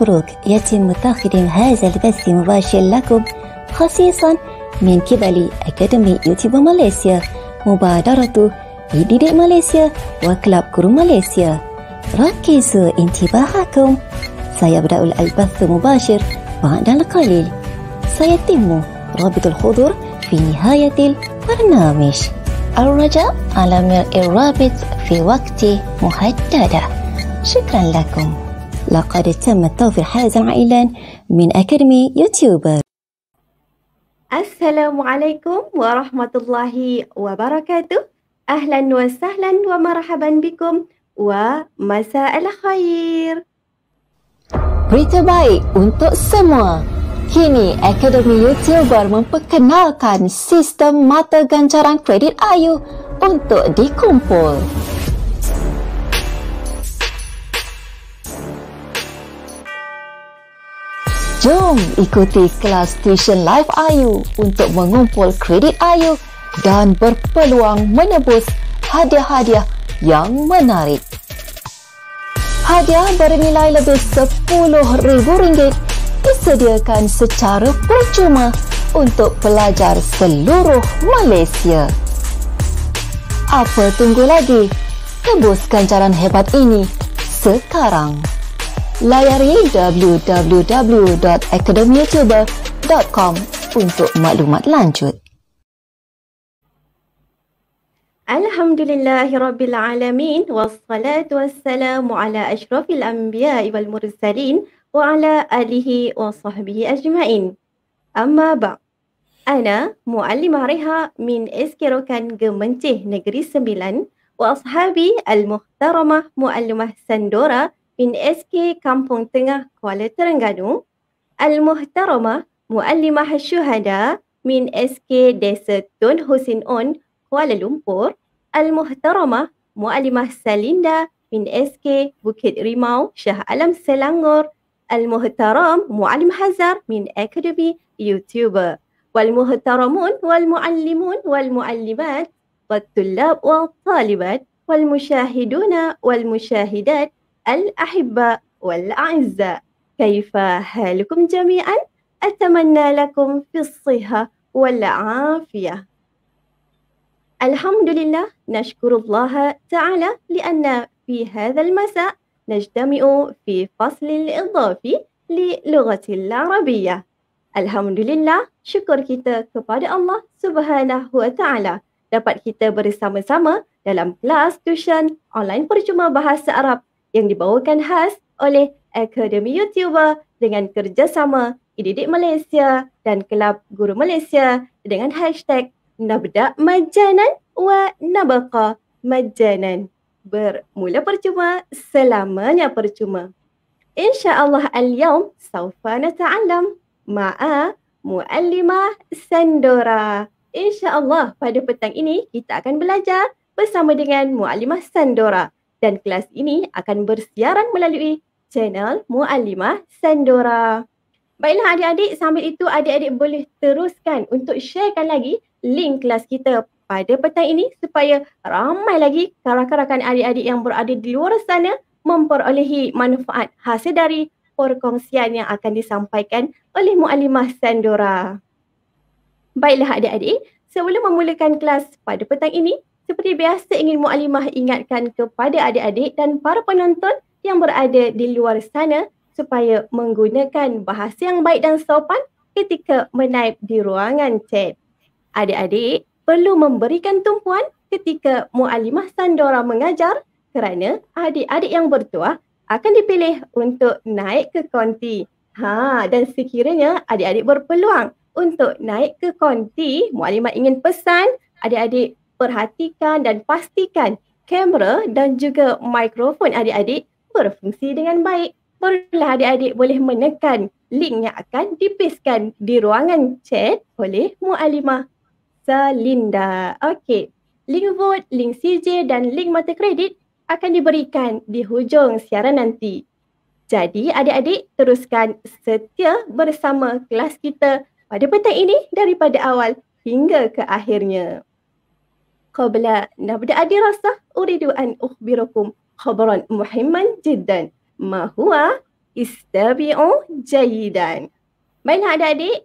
مبروك يتم تقديم هذا البث مباشر لكم خصيصا من قبل أكاديمي يوتيوب ماليزيا مبادرة لديدي ماليزيا وكلاب كرو ماليزيا ركزوا انتباهكم سيبدأ البث مباشر بعد القليل سيتم رابط الحضور في نهاية البرنامج الرجاء على مرء الرابط في وقت محددة شكرا لكم لقد تم التوفيق حازا عائلا من أكاديمي يوتيوبر السلام عليكم ورحمة الله وبركاته أهلا وسهلا ومرحبا بكم ومساء الخير Berita baik untuk semua. Kini Akademi Youtuber memperkenalkan sistem mata ganjaran kredit Ayu untuk dikumpul. Jom ikuti kelas tuition live Ayu untuk mengumpul kredit Ayu dan berpeluang menebus hadiah-hadiah yang menarik. Hadiah bernilai lebih RM10,000 disediakan secara percuma untuk pelajar seluruh Malaysia. Apa tunggu lagi? Tebuskan jalan hebat ini sekarang layari www.academyoutuber.com untuk maklumat lanjut. Alhamdulillahi Rabbil Alamin Wassalatu wassalamu ala ashrafil anbiya wal mursalin Wa ala alihi wa sahbihi ajma'in Amma ba' Ana mu'allimah Reha min Eskerokan Gementih Negeri Sembilan Wa ashabi al-muhtaramah mu'allimah Sandora bin SK Kampung Tengah Kuala Terengganu, Al-Muhtaramah Muallimah Syuhada min SK Desa Tun Husin On, Kuala Lumpur, Al-Muhtaramah Muallimah Salinda min SK Bukit Rimau, Shah Alam Selangor, Al-Muhtaram Muallim Hazar min Academy YouTuber. Tullab, Wal Talibat, Wal والطالبات Wal والمشاهدات الأحباء والأعزاء كيف حالكم جميعا؟ أتمنى لكم في الصحة والعافية الحمد لله نشكر الله تعالى لأن في هذا المساء نجتمع في فصل الإضافي للغة العربية الحمد لله شكر kita kepada Allah سبحانه وتعالى taala dapat kita bersama-sama dalam kelas tuisyen online percuma bahasa Arab yang dibawakan khas oleh Akademi YouTuber dengan kerjasama Ididik Malaysia dan Kelab Guru Malaysia dengan hashtag NABDA Majanan wa Nabaka Majanan. Bermula percuma, selamanya percuma. InsyaAllah al-yawm sawfa nata'alam ma'a mu'allimah Sandora. InsyaAllah pada petang ini kita akan belajar bersama dengan mu'allimah Sandora dan kelas ini akan bersiaran melalui channel Muallimah Sandora. Baiklah adik-adik, sambil itu adik-adik boleh teruskan untuk sharekan lagi link kelas kita pada petang ini supaya ramai lagi rakan-rakan adik-adik yang berada di luar sana memperolehi manfaat hasil dari perkongsian yang akan disampaikan oleh Muallimah Sandora. Baiklah adik-adik, sebelum memulakan kelas pada petang ini, seperti biasa ingin Mu'alimah ingatkan kepada adik-adik dan para penonton yang berada di luar sana supaya menggunakan bahasa yang baik dan sopan ketika menaip di ruangan chat. Adik-adik perlu memberikan tumpuan ketika Mu'alimah Sandora mengajar kerana adik-adik yang bertuah akan dipilih untuk naik ke konti. Ha, dan sekiranya adik-adik berpeluang untuk naik ke konti, Mu'alimah ingin pesan adik-adik perhatikan dan pastikan kamera dan juga mikrofon adik-adik berfungsi dengan baik. Barulah adik-adik boleh menekan link yang akan dipiskan di ruangan chat oleh Mu'alimah Selinda. Okey, link vote, link CJ dan link mata kredit akan diberikan di hujung siaran nanti. Jadi adik-adik teruskan setia bersama kelas kita pada petang ini daripada awal hingga ke akhirnya qabla nabda' dirasah uridu an ukhbirukum khabaran muhimman jiddan ma huwa istabi'u jayidan Baiklah adik-adik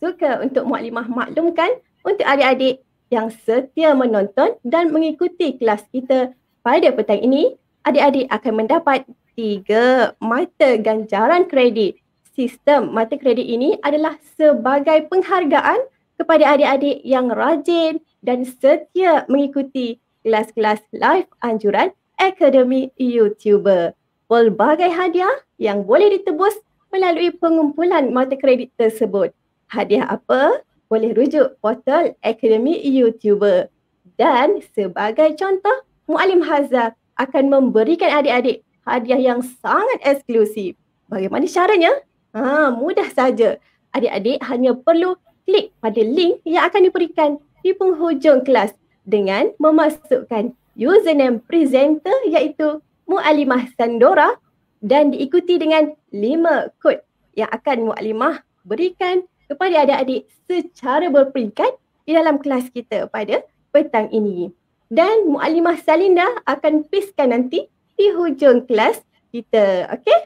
suka untuk muallimah maklumkan untuk adik-adik yang setia menonton dan mengikuti kelas kita pada petang ini adik-adik akan mendapat tiga mata ganjaran kredit. Sistem mata kredit ini adalah sebagai penghargaan kepada adik-adik yang rajin, dan setia mengikuti kelas-kelas live anjuran Akademi YouTuber. Pelbagai hadiah yang boleh ditebus melalui pengumpulan mata kredit tersebut. Hadiah apa? Boleh rujuk portal Akademi YouTuber. Dan sebagai contoh, Mualim Hazar akan memberikan adik-adik hadiah yang sangat eksklusif. Bagaimana caranya? Ha, mudah saja. Adik-adik hanya perlu klik pada link yang akan diberikan di penghujung kelas dengan memasukkan username presenter iaitu Mu'alimah Sandora dan diikuti dengan lima kod yang akan Mu'alimah berikan kepada adik-adik secara berperingkat di dalam kelas kita pada petang ini. Dan Mu'alimah Salinda akan paste nanti di hujung kelas kita. Okey?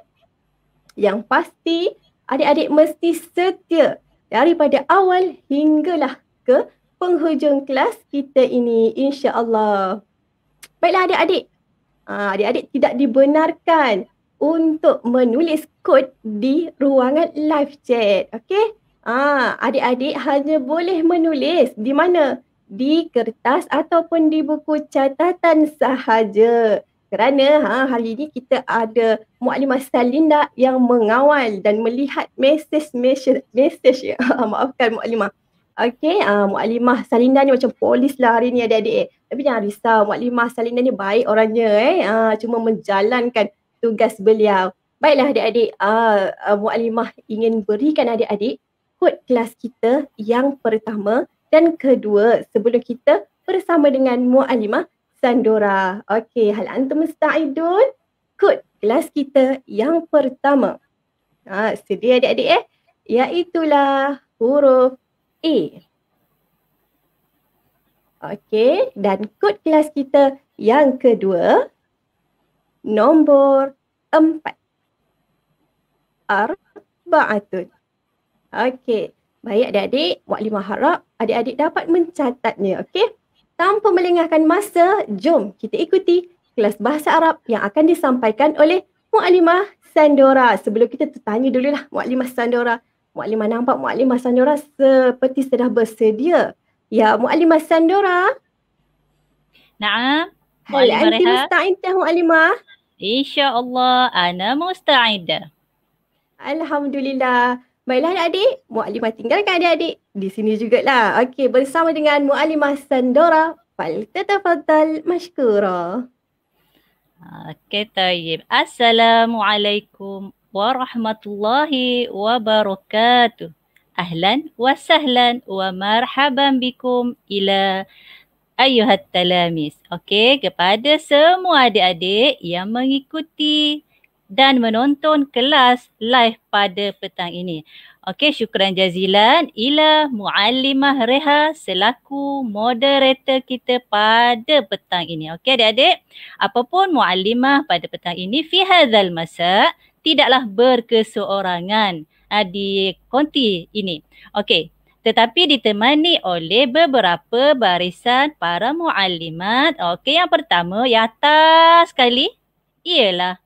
Yang pasti adik-adik mesti setia daripada awal hinggalah ke penghujung kelas kita ini insya-Allah. Baiklah adik-adik. Ah, adik-adik tidak dibenarkan untuk menulis kod di ruangan live chat. Okey? Ah, adik-adik hanya boleh menulis di mana? Di kertas ataupun di buku catatan sahaja. Kerana ha hari ini kita ada mualimah Salinda yang mengawal dan melihat message message message ya. Maafkan mualimah. Okay, uh, ah, Mu'alimah Salinda ni macam polis lah hari ni adik-adik. Eh. Tapi jangan risau, Mu'alimah Salinda ni baik orangnya eh. Uh, cuma menjalankan tugas beliau. Baiklah adik-adik, uh, ah, uh, Mu'alimah ingin berikan adik-adik kod kelas kita yang pertama dan kedua sebelum kita bersama dengan Mu'alimah Sandora. Okay, hal antum musta'idun. Kod kelas kita yang pertama. Uh, sedia adik-adik eh. Iaitulah huruf A. Okey, dan kod kelas kita yang kedua nombor empat. Arba'atun. Okey, baik adik-adik. Waklimah harap adik-adik dapat mencatatnya, okey? Tanpa melengahkan masa, jom kita ikuti kelas Bahasa Arab yang akan disampaikan oleh Mu'alimah Sandora. Sebelum kita tanya dulu lah Mu'alimah Sandora, mana nampak Mu'alimah Sandora seperti sudah bersedia. Ya, Mu'alimah Sandora. Naam. Hal anti musta'idah Mu'alimah? InsyaAllah, ana musta'idah. Alhamdulillah. Baiklah adik-adik, tinggalkan adik-adik. Di sini jugalah. Okey, bersama dengan Mu'alimah Sandora. Faltatafadal mashkura. Okay, tayyib. Assalamualaikum warahmatullahi wabarakatuh. Ahlan wa sahlan wa marhaban bikum ila ayuhat talamis. Okey, kepada semua adik-adik yang mengikuti dan menonton kelas live pada petang ini. Okey, syukran jazilan ila muallimah Reha selaku moderator kita pada petang ini. Okey, adik-adik. Apapun muallimah pada petang ini fi hadzal masa' tidaklah berkeseorangan uh, di konti ini. Okey, tetapi ditemani oleh beberapa barisan para muallimat. Okey, yang pertama yang atas sekali ialah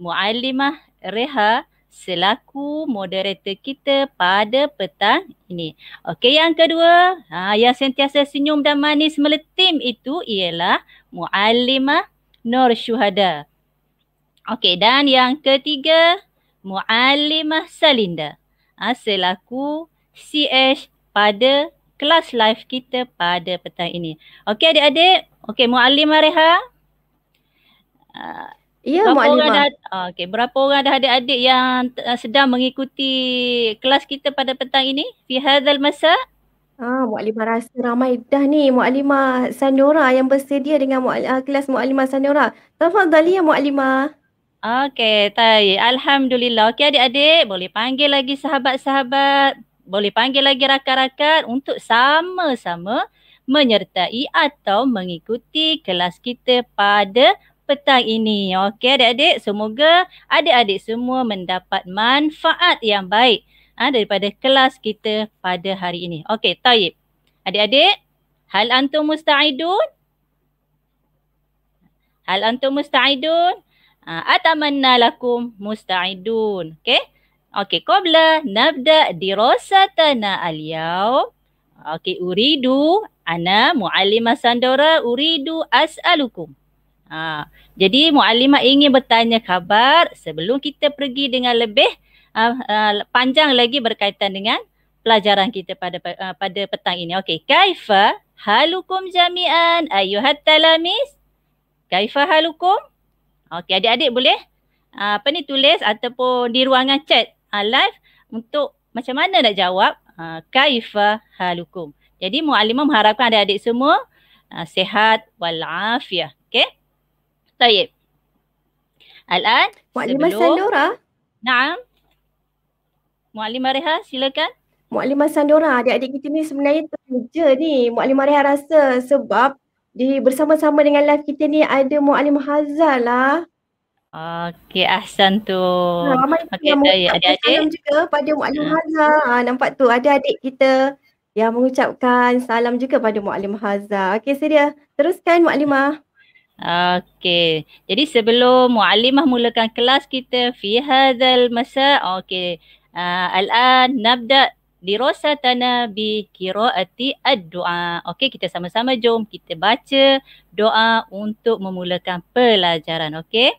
muallimah Reha selaku moderator kita pada petang ini. Okey, yang kedua, ha, yang sentiasa senyum dan manis meletim itu ialah muallimah Nur Syuhada. Okey dan yang ketiga Muallimah Salinda ha, selaku CH pada kelas live kita pada petang ini. Okey adik-adik. Okey Muallimah Reha. Ah, ya Muallimah. Okey berapa orang ada adik-adik yang ah, sedang mengikuti kelas kita pada petang ini? Fi hadzal masa? Ah Muallimah rasa ramai dah ni Muallimah Sanora yang bersedia dengan mu'al, uh, kelas Muallimah Sanora. Tafadhali ya Muallimah. Okey, tayy. Alhamdulillah. Okey adik-adik, boleh panggil lagi sahabat-sahabat, boleh panggil lagi rakan-rakan untuk sama-sama menyertai atau mengikuti kelas kita pada petang ini. Okey adik-adik, semoga adik-adik semua mendapat manfaat yang baik ha, daripada kelas kita pada hari ini. Okey, Taib. Adik-adik, hal antum musta'idun? Hal antum musta'idun? Ha, atamanna lakum musta'idun. Okay. Okay, qabla nabda dirasatana al-yawm. Okay, uridu ana muallimah sandora uridu as'alukum. Ha. Jadi muallimah ingin bertanya khabar sebelum kita pergi dengan lebih uh, uh, panjang lagi berkaitan dengan pelajaran kita pada uh, pada petang ini. Okay, kaifa halukum jami'an ayuhat talamis? Kaifa halukum? Okey, adik-adik boleh uh, apa ni tulis ataupun di ruangan chat uh, live untuk macam mana nak jawab uh, kaifa halukum. Jadi muallimah mengharapkan adik-adik semua uh, sehat wal afiah. Okey. Tayyib. Al-an. Muallimah Sandora. Naam. Muallimah Reha silakan. Muallimah Sandora, adik-adik kita ni sebenarnya teruja ni. Muallimah Reha rasa sebab di bersama-sama dengan live kita ni ada Mualim Hazal lah. Okey, Ahsan tu. Ha, ramai okay, yang saya, adik-adik. Salam juga pada Mualim hmm. Hazal. Ha, nampak tu ada adik kita yang mengucapkan salam juga pada Mualim Hazal. Okey, Seria. Teruskan Mualimah. Okey. Jadi sebelum Mualimah mulakan kelas kita, fi masa, okey. Uh, al-an nabda' dirosatana bi qiraati addu'a. Okey, kita sama-sama jom kita baca doa untuk memulakan pelajaran, okey?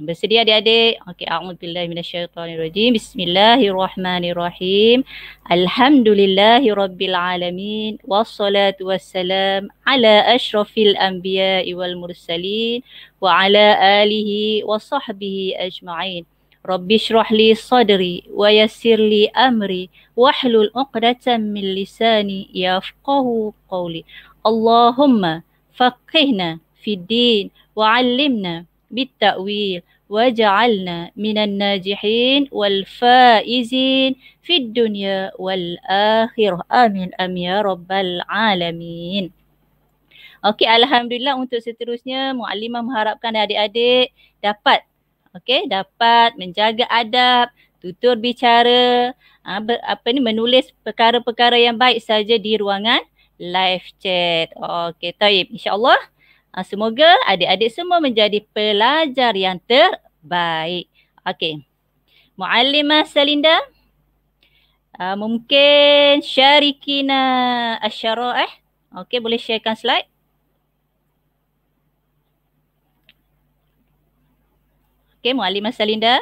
Bersedia adik-adik? Okey, a'udzubillahi minasyaitonirrajim. Bismillahirrahmanirrahim. Alhamdulillahirabbil alamin wassalatu wassalam ala asyrafil anbiya'i wal mursalin wa ala alihi wa sahbihi ajma'in. Rabbi syrah li sadri wa yassir li amri wahlul uqdatan min lisani yafqahu qawli. Allahumma faqihna fid din wa 'allimna bitta'wil واجعلنا من الناجحين والفائزين في الدنيا والآخرة آمين أمين يا رب العالمين Okey, Alhamdulillah untuk seterusnya Muallimah mengharapkan adik-adik dapat okey dapat menjaga adab tutur bicara ah, apa ni menulis perkara-perkara yang baik saja di ruangan live chat okey taib insyaallah ah, semoga adik-adik semua menjadi pelajar yang terbaik okey muallimah Salinda ah, mungkin syarikina asyara eh okey boleh sharekan slide Okay, Mu'alimah Salinda.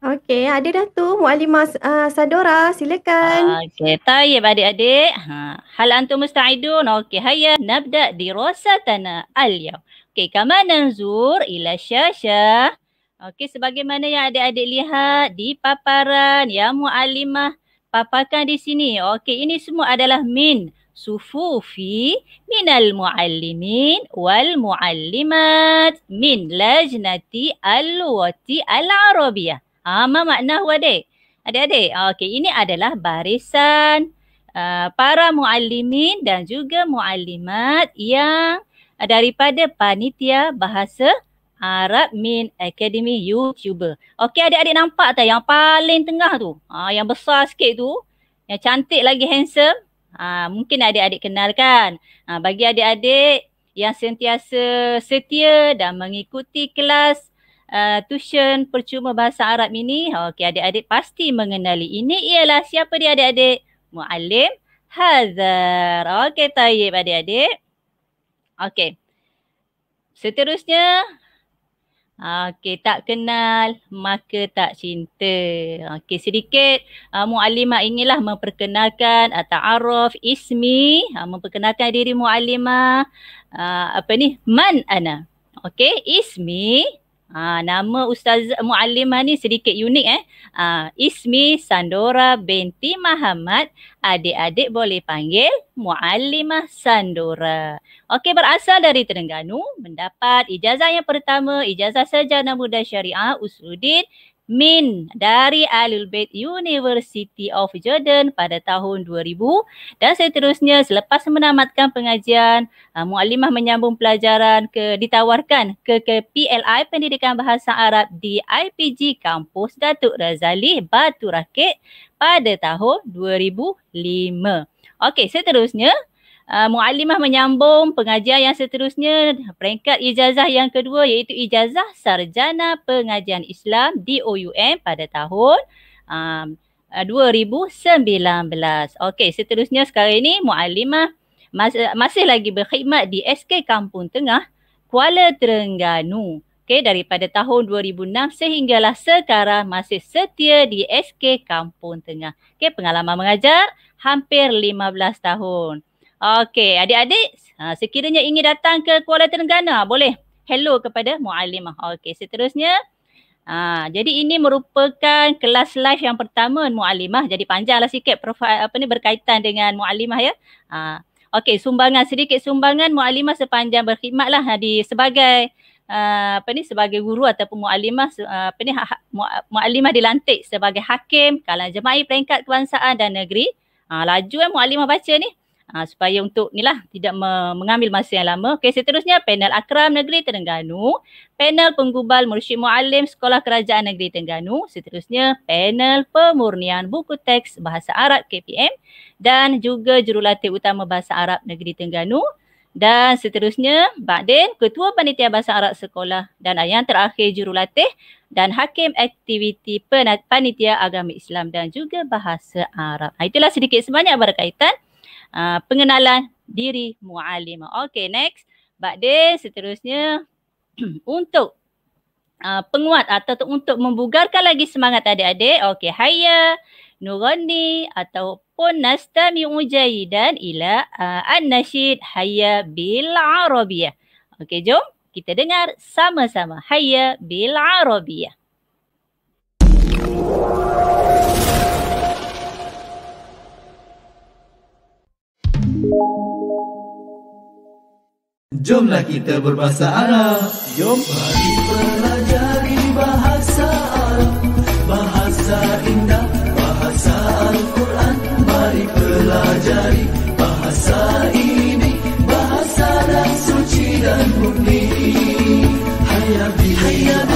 Okey, ada dah tu Mu'alimah uh, Sadora, silakan. Ah, okey, tayyib adik-adik. Ha, hal antum musta'idun? Okey, hayya nabda di rosatana al-yaw. Okey, kama nanzur ila syasha. Okey, sebagaimana yang adik-adik lihat di paparan ya Mu'alimah paparkan di sini. Okey, ini semua adalah min sufufi minal muallimin wal muallimat min lajnati alwati al-arabiyah. Ah, ha, apa makna hu ada, ada. adik ah, okey ini adalah barisan uh, para muallimin dan juga muallimat yang daripada panitia bahasa Arab Min Academy YouTuber. Okey adik-adik nampak tak yang paling tengah tu? Ha, yang besar sikit tu. Yang cantik lagi handsome. Ha, mungkin adik-adik kenal kan? Ha, bagi adik-adik yang sentiasa setia dan mengikuti kelas uh, tuition percuma bahasa Arab ini, okey adik-adik pasti mengenali. Ini ialah siapa dia adik-adik? Muallim Hazar. Okey, tayyib adik-adik. Okey. Seterusnya, Okey, tak kenal maka tak cinta. Okey, sedikit uh, ah, Mu'alimah inilah memperkenalkan uh, ta'aruf ismi, uh, memperkenalkan diri Mu'alimah. Uh, ah, apa ni? Man ana. Okey, ismi Ha, nama Ustaz Muallimah ni sedikit unik eh. Ha, ismi Sandora binti Muhammad. Adik-adik boleh panggil mualimah Sandora. Okey berasal dari Terengganu. Mendapat ijazah yang pertama. Ijazah Sarjana Muda Syariah Usuludin Min dari Alul Bait University of Jordan pada tahun 2000 dan seterusnya selepas menamatkan pengajian ah, muallimah menyambung pelajaran ke ditawarkan ke KPLI Pendidikan Bahasa Arab di IPG Kampus Datuk Razali Batu Rakit pada tahun 2005. Okey, seterusnya Ah, mu'allimah menyambung pengajian yang seterusnya peringkat ijazah yang kedua iaitu ijazah Sarjana Pengajian Islam di OUM pada tahun ah, ah, um, 2019. Okey, seterusnya sekarang ini mu'allimah mas- masih lagi berkhidmat di SK Kampung Tengah, Kuala Terengganu. Okey, daripada tahun 2006 sehinggalah sekarang masih setia di SK Kampung Tengah. Okey, pengalaman mengajar hampir 15 tahun. Okey, adik-adik ha, sekiranya ingin datang ke Kuala Terengganu ha, boleh hello kepada Muallimah. Okey, seterusnya. Ha, jadi ini merupakan kelas live yang pertama Muallimah. Jadi panjanglah sikit profil apa ni berkaitan dengan Muallimah ya. Ha, Okey, sumbangan sedikit sumbangan Muallimah sepanjang berkhidmatlah ha, di sebagai Uh, apa ni sebagai guru ataupun muallimah uh, apa ni muallimah dilantik sebagai hakim kalangan jemaah peringkat kebangsaan dan negeri uh, laju eh muallimah baca ni Ha, supaya untuk ni lah tidak me- mengambil masa yang lama. Okey seterusnya panel Akram Negeri Terengganu. Panel Penggubal Mursyid Mu'alim Sekolah Kerajaan Negeri Terengganu. Seterusnya panel Pemurnian Buku Teks Bahasa Arab KPM. Dan juga Jurulatih Utama Bahasa Arab Negeri Terengganu. Dan seterusnya Ba'din Ketua Panitia Bahasa Arab Sekolah. Dan yang terakhir Jurulatih dan Hakim Aktiviti Panitia Agama Islam dan juga Bahasa Arab. Ah, itulah sedikit sebanyak berkaitan Ah, pengenalan diri muallimah. Okay next. Bakde seterusnya untuk uh, penguat atau untuk membugarkan lagi semangat adik-adik. Okay haiya Nurani ataupun Nastami Ujai dan ila uh, An-Nasyid Hayya Bil Arabiyah. Okey jom kita dengar sama-sama Hayya Bil Arabiyah. Jomlah kita berbahasa Arab. Jom mari pelajari bahasa Arab. Bahasa indah, bahasa Al-Quran. Mari pelajari bahasa ini. Bahasa dan suci dan murni. Hayati, hayati.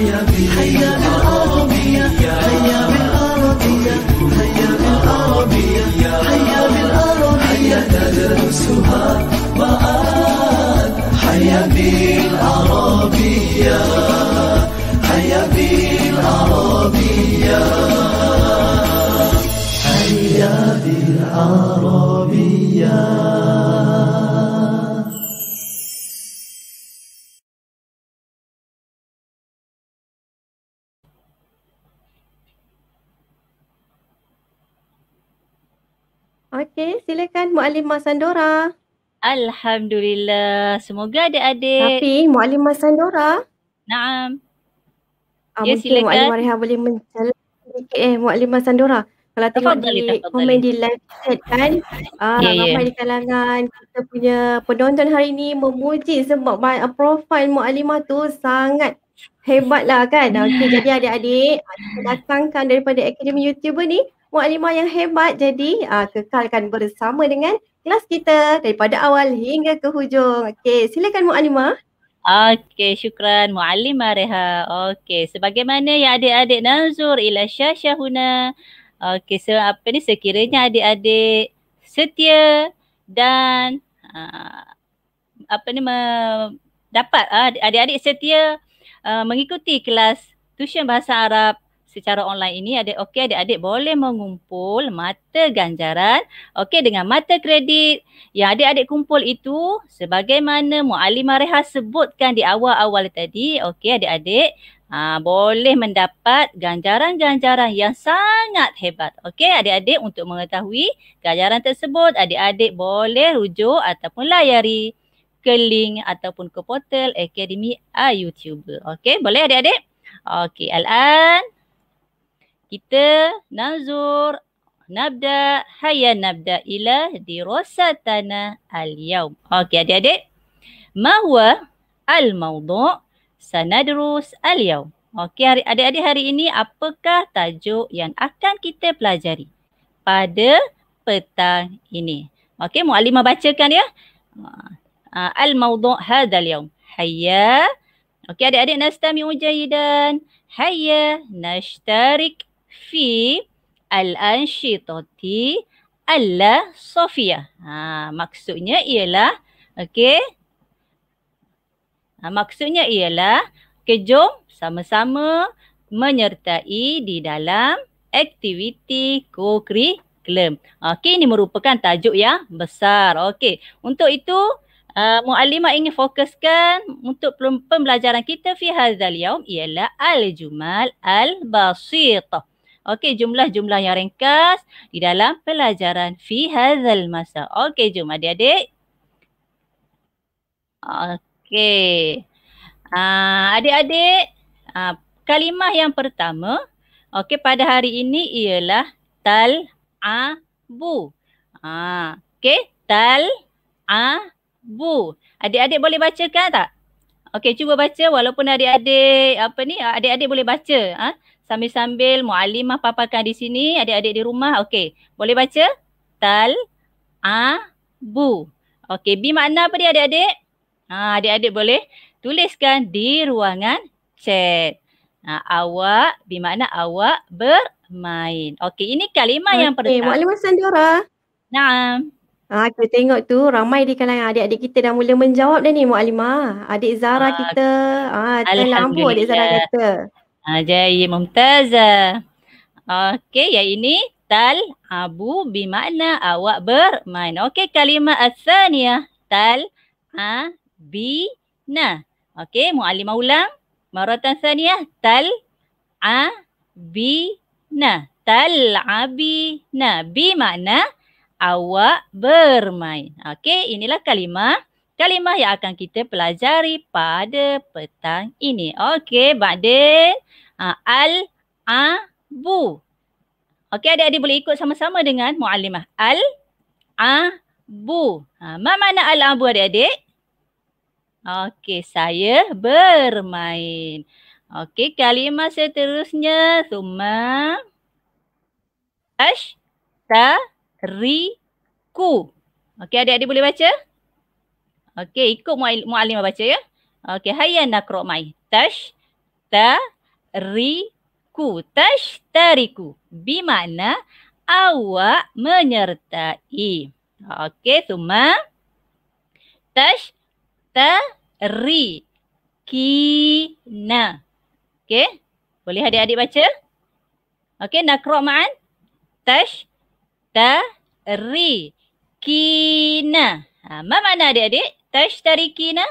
هيا هيا بالعربية هيا بالعربية هيا بالعربية هيا بالعربية هيا ندرسها معا هيا بالعربية هيا بالعربية هيا بالعربية Okey, silakan Mu'alimah Sandora. Alhamdulillah. Semoga adik-adik. Tapi Mu'alimah Sandora. Naam. Ah, ya, silakan. Mu'alimah Rehan boleh menjelaskan sedikit eh Mu'alimah Sandora. Kalau tengok di komen di live chat kan ah, yeah, ya. Ramai di kalangan kita punya penonton hari ini Memuji sebab my, uh, ah, profile Mu'alimah tu sangat hebatlah kan okay, Jadi adik-adik ah, Kita datangkan daripada Akademi Youtuber ni Muallimah yang hebat jadi uh, kekalkan bersama dengan kelas kita daripada awal hingga ke hujung. Okey, silakan Muallimah. Okey, syukran Muallimah Reha. Okey, sebagaimana yang adik-adik nazur ila syahuna. Okey, so apa ni sekiranya adik-adik setia dan uh, apa ni me- dapat uh, adik-adik setia uh, mengikuti kelas tuition bahasa Arab secara online ini ada okey adik-adik boleh mengumpul mata ganjaran okey dengan mata kredit yang adik-adik kumpul itu sebagaimana Muallimah Reha sebutkan di awal-awal tadi okey adik-adik aa, ha, boleh mendapat ganjaran-ganjaran yang sangat hebat okey adik-adik untuk mengetahui ganjaran tersebut adik-adik boleh rujuk ataupun layari ke link ataupun ke portal Akademi A YouTuber. Okey, boleh adik-adik? Okey, al-an kita Nazur nabda hayya nabda ila dirasatana al-yawm. Okey adik-adik. Ma al-mawdu' sanadrus al-yawm. Okey hari adik-adik hari ini apakah tajuk yang akan kita pelajari pada petang ini. Okey mualimah bacakan ya. Ah, ah, al-mawdu' hadha al-yawm. Hayya Okey adik-adik nastami ujaidan. Hayya nashtarik fi al-anshitati alla sofia. Ha, maksudnya ialah, okey. Ha, maksudnya ialah, okey jom sama-sama menyertai di dalam aktiviti co-curriculum. Okey, ini merupakan tajuk yang besar. Okey, untuk itu, uh, Mu'alimah ingin fokuskan untuk pembelajaran kita fi hadzal yaum ialah al-jumal al-basitah. Okey, jumlah-jumlah yang ringkas di dalam pelajaran fi hadzal masa. Okey, jom adik-adik. Okey. Uh, adik-adik, uh, kalimah yang pertama okey pada hari ini ialah tal a bu. Ah, okey, tal a bu. Adik-adik boleh bacakan tak? Okey, cuba baca walaupun adik-adik apa ni? Adik-adik boleh baca, ah sambil-sambil muallimah paparkan di sini adik-adik di rumah okey boleh baca tal a bu okey b makna apa dia adik-adik ha adik-adik boleh tuliskan di ruangan chat ha, awak b makna awak bermain okey ini kalimah okay, yang pertama okey muallimah sandiora naam Ah, kita tengok tu ramai di kalangan adik-adik kita dah mula menjawab dah ni Mu'alimah. Adik Zara ah, kita, ah, terlampu adik Zara kata. Ajai ah, ya, mumtaza. Okey, ya ini tal abu bermakna awak bermain. Okey, kalimah asania tal a bi na. Okey, muallimah ulang. Maratan sania tal a bi na. Tal abi na. Bi awak bermain. Okey, inilah kalimah kalimah yang akan kita pelajari pada petang ini. Okey, Ba'din. al ah, abu. Okey, adik-adik boleh ikut sama-sama dengan muallimah. al abu. bu Ha, mana al abu, adik-adik? Okey, saya bermain. Okey, kalimah seterusnya. Suma. Ash. Ta. Ri. Ku. Okey, adik-adik boleh baca? Okey, ikut mu'alim mu baca ya. Okey, hayya nakro' mai. Tash, ta, ri, ku. Tash, ta, ri, ku. Bimakna awak menyertai. Okey, tuma. Tash, ta, ri, ki, na. Okey, boleh adik-adik baca? Okey, nakro' ma'an. Tash, ta, ri, ki, na. Ha, mana adik-adik? tashtarikina.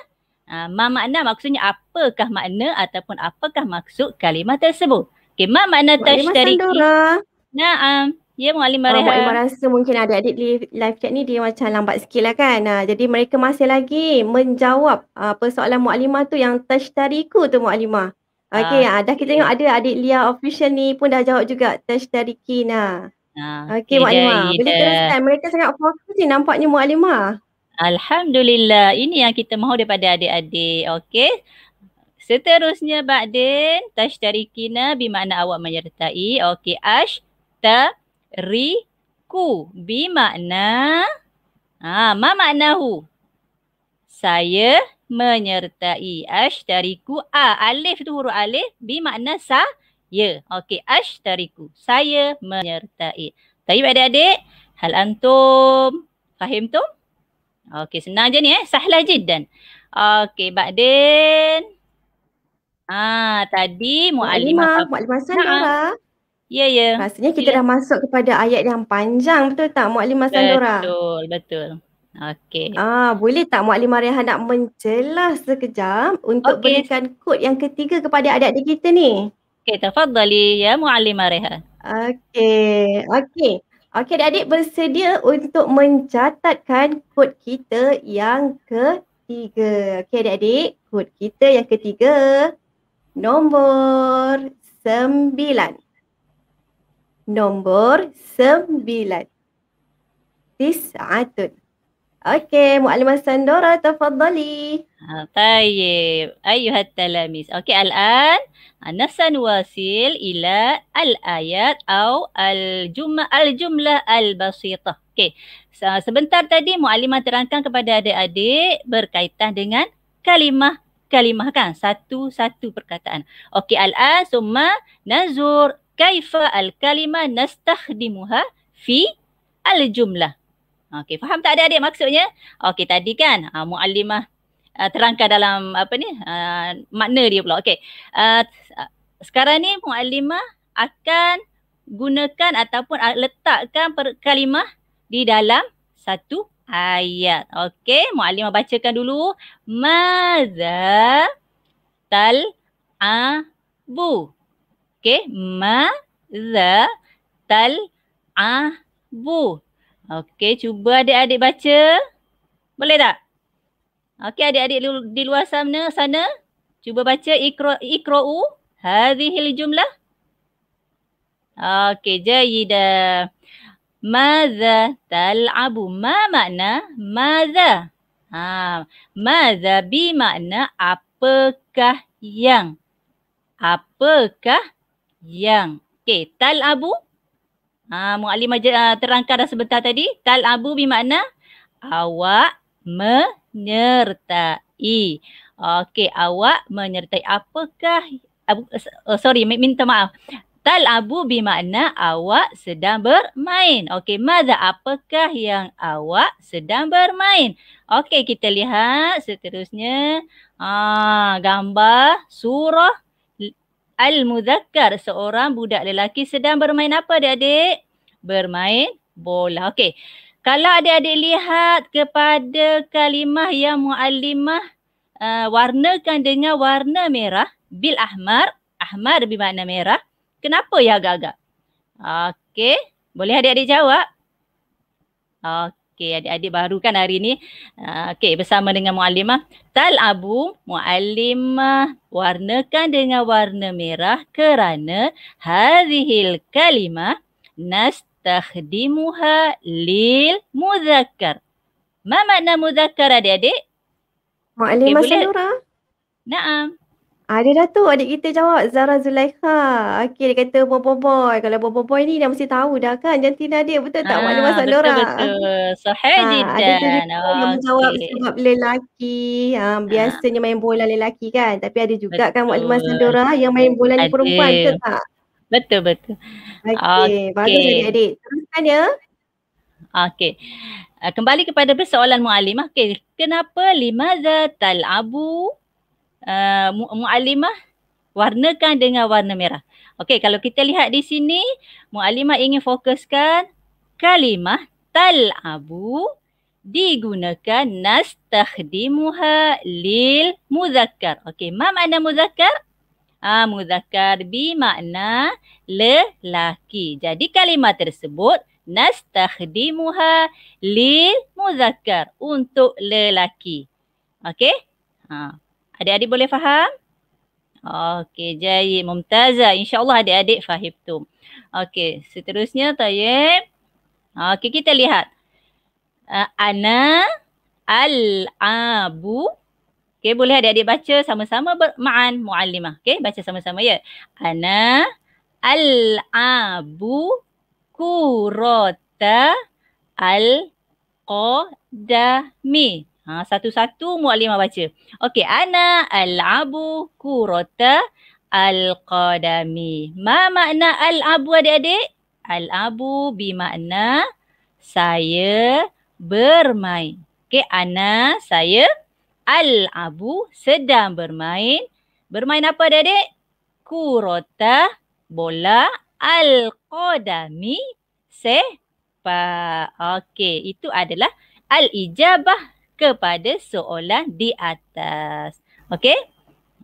Ha, ah, ma makna maksudnya apakah makna ataupun apakah maksud kalimah tersebut. Okey, ma makna tashtarikina. Nah, um, Ya, Mualim Mariah. Oh, Mualim ha. rasa mungkin adik-adik live chat ni dia macam lambat sikit lah kan. Ha, jadi mereka masih lagi menjawab uh, persoalan Mualimah tu yang tashtariku tu Mualimah. Okay, ah, dah kita tengok ada adik Lia official ni pun dah jawab juga tashtarikina. Ah, okay, eh, Mualimah. Eh, Boleh teruskan. Eh. Mereka sangat fokus ni nampaknya Mualimah. Alhamdulillah. Ini yang kita mahu daripada adik-adik. Okey. Seterusnya Ba'din, tashtarikina bimakna awak menyertai. Okey, ash ta ri ku bimakna ha, ma maknahu. Saya menyertai ash tariku a alif tu huruf alif bimakna sa ya. Okey, ash tariku. Saya menyertai. Tapi adik-adik, hal antum fahim tu? Okey, senang je ni eh. Sahlah dan. Okey, Mbak Din. Ah, tadi Mu'alimah. Mu'alimah Sandara. Ya, ya. Rasanya kita yeah. dah masuk kepada ayat yang panjang. Betul tak Mu'alimah Sandara? Betul, betul. Okey. Ah, boleh tak Mu'alimah Rehan nak mencelah sekejap untuk okay. berikan kod yang ketiga kepada adik-adik kita ni? Okey, tafadhali ya Mu'alimah Rehan. Okey, okey. Okey adik-adik bersedia untuk mencatatkan kod kita yang ketiga. Okey adik-adik, kod kita yang ketiga nombor sembilan. Nombor sembilan. Tis'atun. Okey, Mu'alimah Sandora, tafadhali. طيب أيها التلاميذ أوكي الآن سنواصل إلى الآيات أو الجمة الجملة البسيطة أوكي sebentar tadi معلمة terangkan kepada adik-adik berkaitan dengan كلمة كلمة kan satu satu perkataan أوكي الآن ثم نزور كيف الكلمة نستخدمها في الجملة أوكي فهم تak adik-adik maksudnya أوكي tadi kan معلمة uh, terangkan dalam apa ni uh, makna dia pula. Okey. Uh, sekarang ni muallimah akan gunakan ataupun letakkan per- kalimah di dalam satu ayat. Okey, muallimah bacakan dulu. Maza tal abu. Okey, maza tal abu. Okey, cuba adik-adik baca. Boleh tak? Okey adik-adik di luar sana sana cuba baca ikra ikra'u hadhil jumlah. Okey jayida. Madza tal'abu? Ma makna madza? Ha, madza bi makna apakah yang? Apakah yang? Okey, tal'abu Ha, Mu'alim ah, terangkan dah sebentar tadi. tal Tal'abu bermakna awak me menyertai. Okey, awak menyertai apakah uh, uh, sorry minta maaf. Tal abu bermakna awak sedang bermain. Okey, mada apakah yang awak sedang bermain? Okey, kita lihat seterusnya. Ah, gambar surah Al-Muzakkar. Seorang budak lelaki sedang bermain apa adik-adik? Bermain bola. Okey. Kalau adik-adik lihat kepada kalimah yang muallimah uh, warnakan dengan warna merah, bil ahmar, ahmar bermakna merah. Kenapa ya agak-agak? Okey, boleh adik-adik jawab? Okey, adik-adik baru kan hari ini eh, Okey, bersama dengan muallimah. Tal abu muallimah warnakan dengan warna merah kerana hadhil kalimah nas nastakhdimuha lil muzakkar. Ma makna muzakkar adik-adik? Maklim okay, Masa Nura. Naam. Ada ah, dah tu adik kita jawab Zara Zulaikha. Okey dia kata bobo boy. Kalau bobo boy ni dah mesti tahu dah kan jantina dia betul tak? Mana masa ah, Nora? Betul. betul. Sahih ha, ah, Ada tu okay. jawab sebab lelaki. Ha, biasanya ha. main bola lelaki kan. Tapi ada juga betul. kan maklumat Sandora yang main bola ni perempuan ke tak? Betul betul. Okey, okay. adik. Teruskan ya. Okey. Uh, kembali kepada persoalan muallimah. Okey, kenapa lima limaza talabu uh, eh, muallimah warnakan dengan warna merah. Okey, kalau kita lihat di sini, muallimah ingin fokuskan kalimah talabu digunakan nastakhdimuha lil muzakkar. Okey, ma makna muzakkar? ha, muzakkar bimakna lelaki. Jadi kalimah tersebut nastakhdimuha lil muzakkar untuk lelaki. Okey? Ha. Adik-adik boleh faham? Okey, jadi mumtaza. InsyaAllah adik-adik faham tu. Okey, seterusnya tayyib. Okey, kita lihat. Uh, ana al-abu Okey, boleh adik-adik baca sama-sama ma'an muallimah. Okey, baca sama-sama ya. Ana al-abu kurota al-qadami. Ha, satu-satu muallimah baca. Okey, ana al-abu kurota al-qadami. Ma makna al-abu adik-adik? Al-abu bermakna saya bermain. Okey, ana saya bermain. Al-Abu sedang bermain. Bermain apa dadik? Kurota bola Al-Qadami sepak. Okey, itu adalah Al-Ijabah kepada soalan di atas. Okey?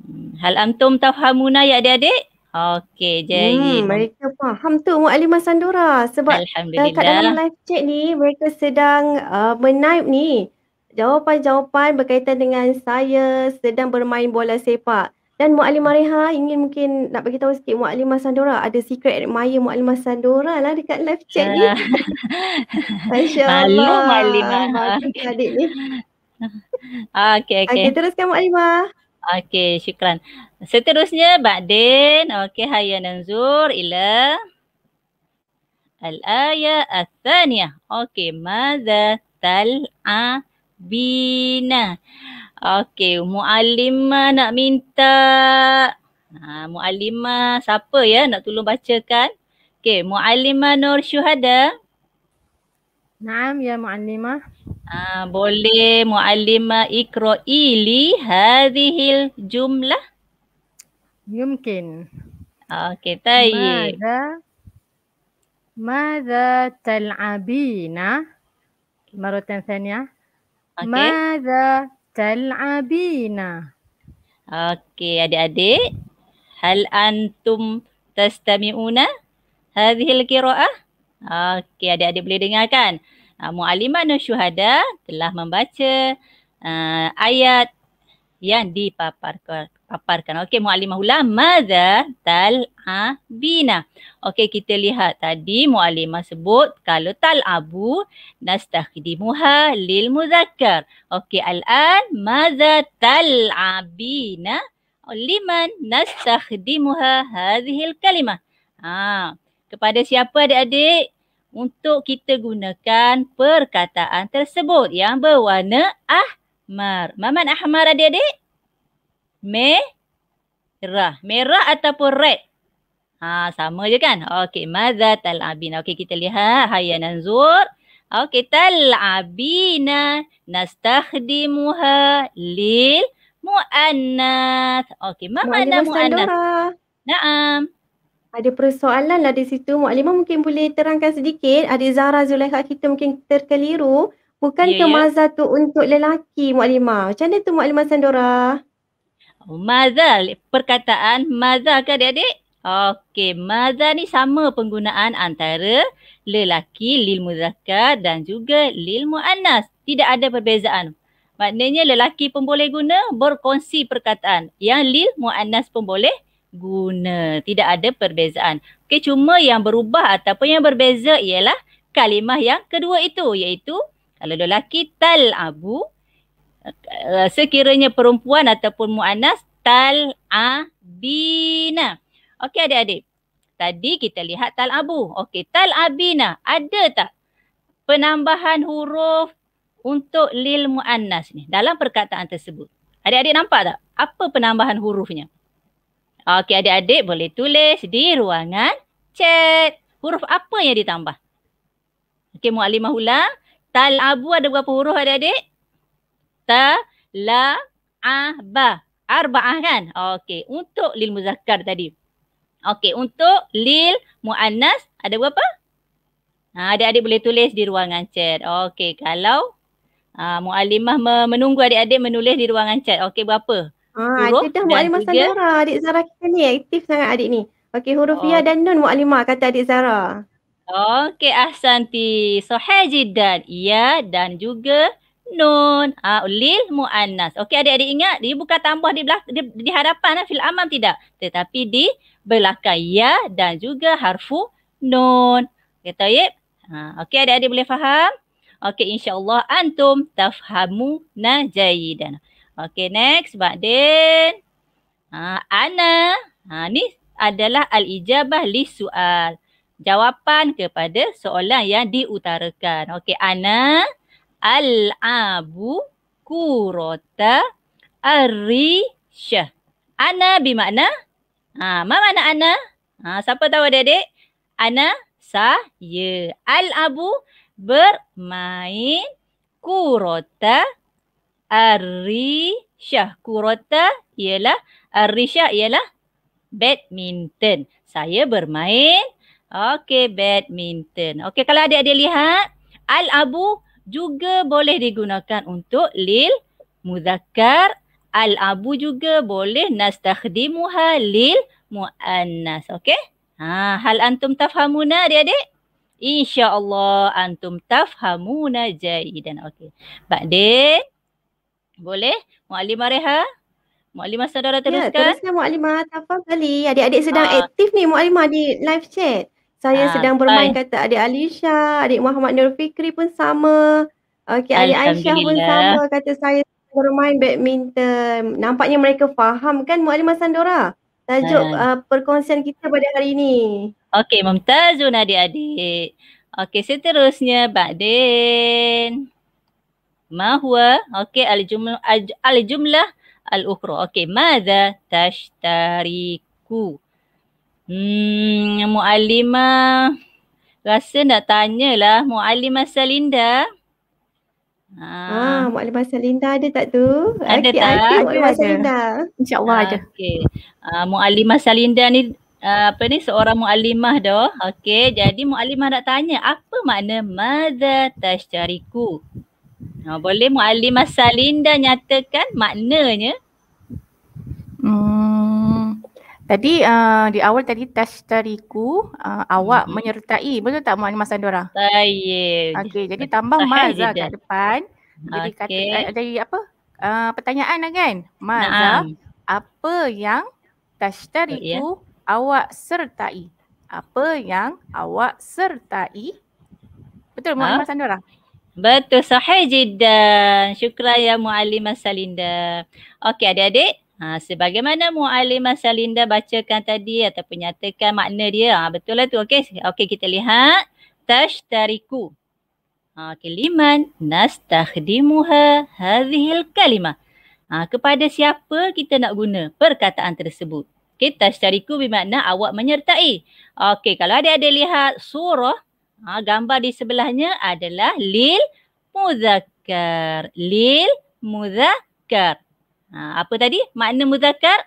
Hmm, hal amtum tafhamuna ya adik-adik? Okey, jadi. Hmm, mereka faham tu Mu'alimah Sandora sebab Alhamdulillah. Eh, uh, kat dalam live chat ni mereka sedang uh, eh, menaip ni jawapan-jawapan berkaitan dengan saya sedang bermain bola sepak. Dan Mu'alimah Reha ingin mungkin nak bagi tahu sikit Mu'alimah Sandora ada secret admirer Mu'alimah Sandora lah dekat live chat ni. Masya Allah. Mu'alimah. Adik ni. Ah, okay, okay. Okay, teruskan Mu'alimah. Okay, syukran. Seterusnya, Mbak Din. Okay, Hayya Nanzur ila al-ayah al-thaniyah. Okay, mazatal'a. Bina. Okey, Muallimah nak minta. Ha, Muallimah siapa ya nak tolong bacakan? Okey, Muallimah Nur Syuhada. Naam ya Muallimah. Ha, boleh Muallimah ikra'i li Hadihil jumlah? Mungkin. Okey, tayyib. Mada, mada tal'abina? Marutan thaniyah. Okay. Mada tal'abina. Okey, adik-adik. Hal antum tastami'una? Hadhihi al-qira'ah. Okey, adik-adik boleh dengarkan. Uh, ah, Mu'aliman syuhada telah membaca uh, ayat yang dipaparkan paparkan. Okey, mu'alimah ulang. Mada tal'abina. Okey, kita lihat tadi mu'alimah sebut kalau tal'abu nastakhidimuha lil muzakkar. Okey, al'an mada tal'abina oh, liman nastakhidimuha hadhil kalimah. Ha. Kepada siapa adik-adik? Untuk kita gunakan perkataan tersebut yang berwarna ahmar. Maman ahmar adik-adik? merah. Merah ataupun red. Ha, sama je kan? Okey, madha tal'abina. Okey, kita lihat. Hayya nanzur. Okey, tal'abina nastakhdimuha lil mu'annath. Okey, apa makna mu'annath? Naam. Ada persoalan lah di situ. Mu'alimah mungkin boleh terangkan sedikit. Ada Zara Zulaikha kita mungkin terkeliru. Bukan yeah, ke ya, yeah. mazah tu untuk lelaki Mu'alimah? Macam mana tu Mu'alimah Sandora? Mazal, perkataan mazal ke adik-adik? Okey, mazal ni sama penggunaan antara lelaki lil muzakkar dan juga lil muannas. Tidak ada perbezaan. Maknanya lelaki pun boleh guna berkongsi perkataan. Yang lil muannas pun boleh guna. Tidak ada perbezaan. Okey, cuma yang berubah ataupun yang berbeza ialah kalimah yang kedua itu iaitu kalau lelaki tal abu Eh, eh, sekiranya perempuan ataupun muannas tal abina, Okey adik-adik. Tadi kita lihat tal tal'abu. Okey, abina ada tak penambahan huruf untuk lil muannas ni dalam perkataan tersebut? Adik-adik nampak tak apa penambahan hurufnya? Okey adik-adik boleh tulis di ruangan chat. Huruf apa yang ditambah? Okey muallimah ulang. abu ada berapa huruf adik-adik? ta la aba. Arba'ah kan? Okey, untuk lil muzakkar tadi. Okey, untuk lil muannas ada berapa? Ha, adik-adik boleh tulis di ruangan chat. Okey, kalau ha, muallimah menunggu adik-adik menulis di ruangan chat. Okey, berapa? Ha, huruf dah muallimah Zara, adik Zara kita ni aktif sangat adik ni. Okey, huruf ya oh. ya dan nun muallimah kata adik Zara. Okey, ahsanti. So, hajidat ya dan juga nun. Ha, lil mu'annas. Okey adik-adik ingat dia bukan tambah di, belak- di, di hadapan ha, fil amam tidak. Tetapi di belakang ya dan juga harfu nun. Okey tayyib. Ha, Okey adik-adik boleh faham? Okey insyaAllah antum tafhamu na jayidan. Okey next. Ba'din. Ha, ana. Ha, ni adalah al-ijabah li su'al. Jawapan kepada soalan yang diutarakan. Okey, Ana al-abu kurota arisha. Ana bermakna? Ha, mana makna ana? Ha, siapa tahu adik-adik? Ana saya. Al-abu bermain kurota arisha. Kurota ialah arisha ialah badminton. Saya bermain Okey, badminton. Okey, kalau adik-adik lihat. Al-abu juga boleh digunakan untuk lil muzakkar al abu juga boleh nastakhdimuha lil muannas okey ha hal antum tafhamuna adik-adik insyaallah antum tafhamuna jayidan okey but then boleh muallimah reha muallimah saudara ya, teruskan ya teruskan muallimah tafadhali adik-adik sedang ha. aktif ni muallimah di live chat saya ha, sedang bermain hai. kata adik Alisha, adik Muhammad Nur Fikri pun sama. Okey, adik Aisyah pun sama kata saya bermain badminton. Nampaknya mereka faham kan Mualim Sandora? Tajuk ha. uh, perkongsian kita pada hari ini. Okey, Mumtazun adik-adik. Okey, seterusnya Bak Din. Mahwa, okey, al-jumlah al-ukhra. Okey, madha tashtariku? Hmm, Mu'alima rasa nak tanyalah Mu'alima Salinda. Ha. Ah, Mu'alima Salinda ada tak tu? Ada okay, tak? Ada Mu'alima Salinda. InsyaAllah ada. Okay. Ah, ah Mu'alima Salinda ni Uh, apa ni seorang muallimah doh. Okay, jadi muallimah nak tanya apa makna madza tashtariku? Ha, boleh muallimah Salinda nyatakan maknanya? Tadi uh, di awal tadi test tariku uh, awak mm-hmm. menyertai betul tak Mak Mas Andora? Saya. Okey jadi tambah Mas lah kat depan. Jadi okay. kata, eh, dari apa? Uh, pertanyaan lah kan? Mas ah, apa yang test ya. tariku yeah. awak sertai? Apa yang awak sertai? Betul Mak ha? Mas Andora? Betul sahih jiddan. Syukran ya Mu'alimah Salinda. Okey adik-adik Ha, sebagaimana Mu'alimah Salinda bacakan tadi atau penyatakan makna dia. Ha, betul lah tu. Okey, okey kita lihat. Tashtariku. Ha, okay, liman nastakhdimuha hadhil kalimah. Ha, kepada siapa kita nak guna perkataan tersebut. Okey, tashtariku bermakna awak menyertai. Okey, kalau ada ada lihat surah, ha, gambar di sebelahnya adalah lil muzakkar. Lil muzakkar. Ha, apa tadi? Makna muzakar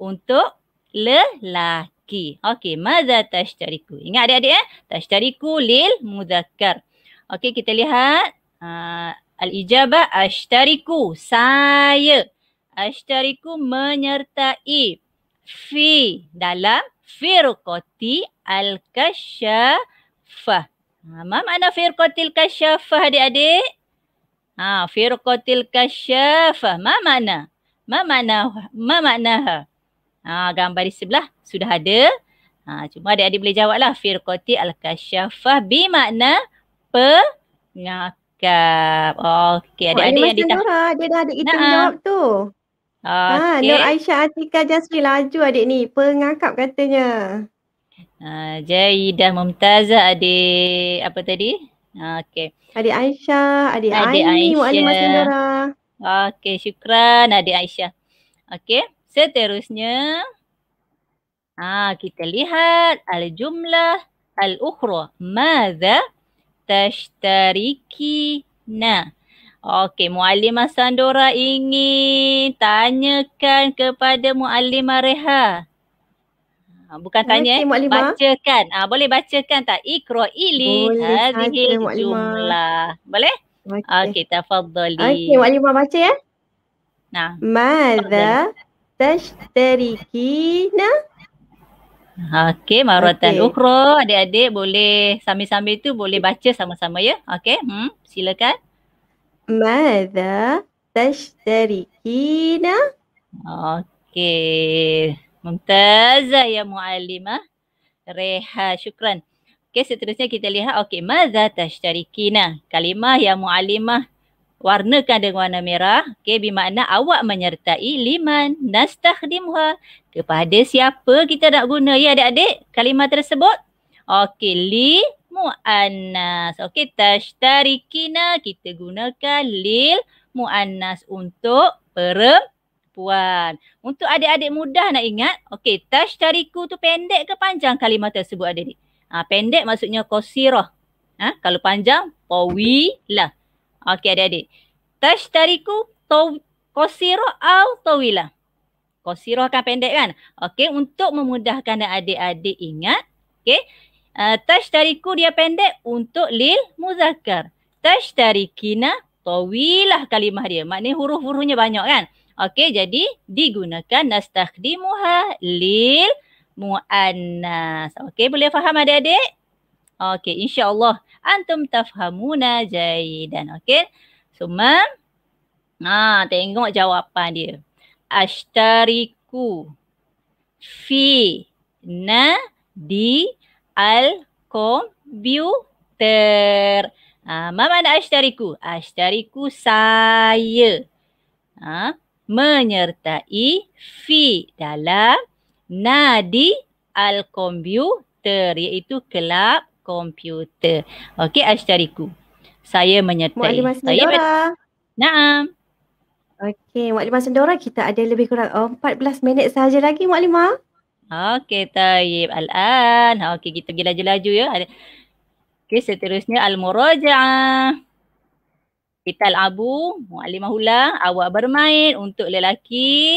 untuk lelaki. Okey, maza tashtariku. Ingat adik-adik eh? Tashtariku lil muzakar. Okey, kita lihat. Ha, Al-ijabah ashtariku. Saya. Ashtariku menyertai. Fi. Dalam. Firqoti al-kashafah. Ha, ma makna firqoti al-kashafah adik-adik? Ha, firqoti al-kashafah. Ma mana? Ma makna? ma makna ma makna ha gambar di sebelah sudah ada ha cuma adik-adik boleh jawablah firqati al-kasyafah bi makna pe Ngakap. Okey, adik-adik oh, yang ditanya. Nora, dia dah ada itu ah. jawab tu. Okay. Ha, Nur Aisyah Atika Jasmi laju adik ni. Pengakap katanya. Ha, Jaidah Mumtazah adik apa tadi? Ha, okay. Adik Aisyah, adik, adik Aini, Aisyah. Wa'alaikumsalam. Okey, syukran Adik Aisyah. Okey, seterusnya ah kita lihat al jumlah al ukhra. Madza tashtariki na. Okey, Muallimah Sandora ingin tanyakan kepada Muallimah Reha. Ha, bukan tanya okay, eh. Ah. Bacakan. Ah, boleh bacakan tak? Ikra'ili hadhihi ah. jumlah. Boleh? Okay, Okey, tafadhali. Okay, Wak Limah baca ya. Nah. Mada tashtarikina? Okay, maratan okay. ukhra. Adik-adik boleh sambil-sambil tu boleh baca sama-sama ya. Okay, hmm, silakan. Mada tashtarikina? Okay, Mumtazah ya muallimah. Reha, syukran. Okey, seterusnya kita lihat okey madza tashtarikina. Kalimah yang muallimah warnakan dengan warna merah. Okey, bermakna awak menyertai liman nastakhdimha. Kepada siapa kita nak guna ya adik-adik kalimah tersebut? Okey, li muannas. Okey, tashtarikina kita gunakan lil muannas untuk perempuan. Untuk adik-adik mudah nak ingat, okey, tashtariku tu pendek ke panjang kalimah tersebut adik-adik? Ha, pendek maksudnya kosirah. Ha, kalau panjang, towi lah. Okey adik-adik. Tashtariku to kosirah au towila. Kosirah kan pendek kan? Okey, untuk memudahkan adik-adik ingat. Okey. Uh, tashtariku dia pendek untuk lil muzakkar. Tashtarikina lah kalimah dia. Maknanya huruf-hurufnya banyak kan? Okey, jadi digunakan nastakhdimuha lil muzakkar muannas. Okey, boleh faham adik-adik? Okey, insya-Allah antum tafhamuna jaidan. Okey. Suma. Ha, tengok jawapan dia. Ashtariku fi na di al komputer. Ha, mana nak ashtariku? Ashtariku saya. Ha, menyertai fi dalam nadi al komputer, iaitu kelab komputer. Okey asyariku. Saya menyertai. Saya ber- Naam. Okey, Mak Limah Sendora kita ada lebih kurang 14 minit saja lagi Mak Limah. Okey, taib Al-an. Okey, kita pergi laju-laju ya. Okey, seterusnya Al-Muraja'ah. Kita al-abu. Mak Limah ulang. Awak bermain untuk lelaki.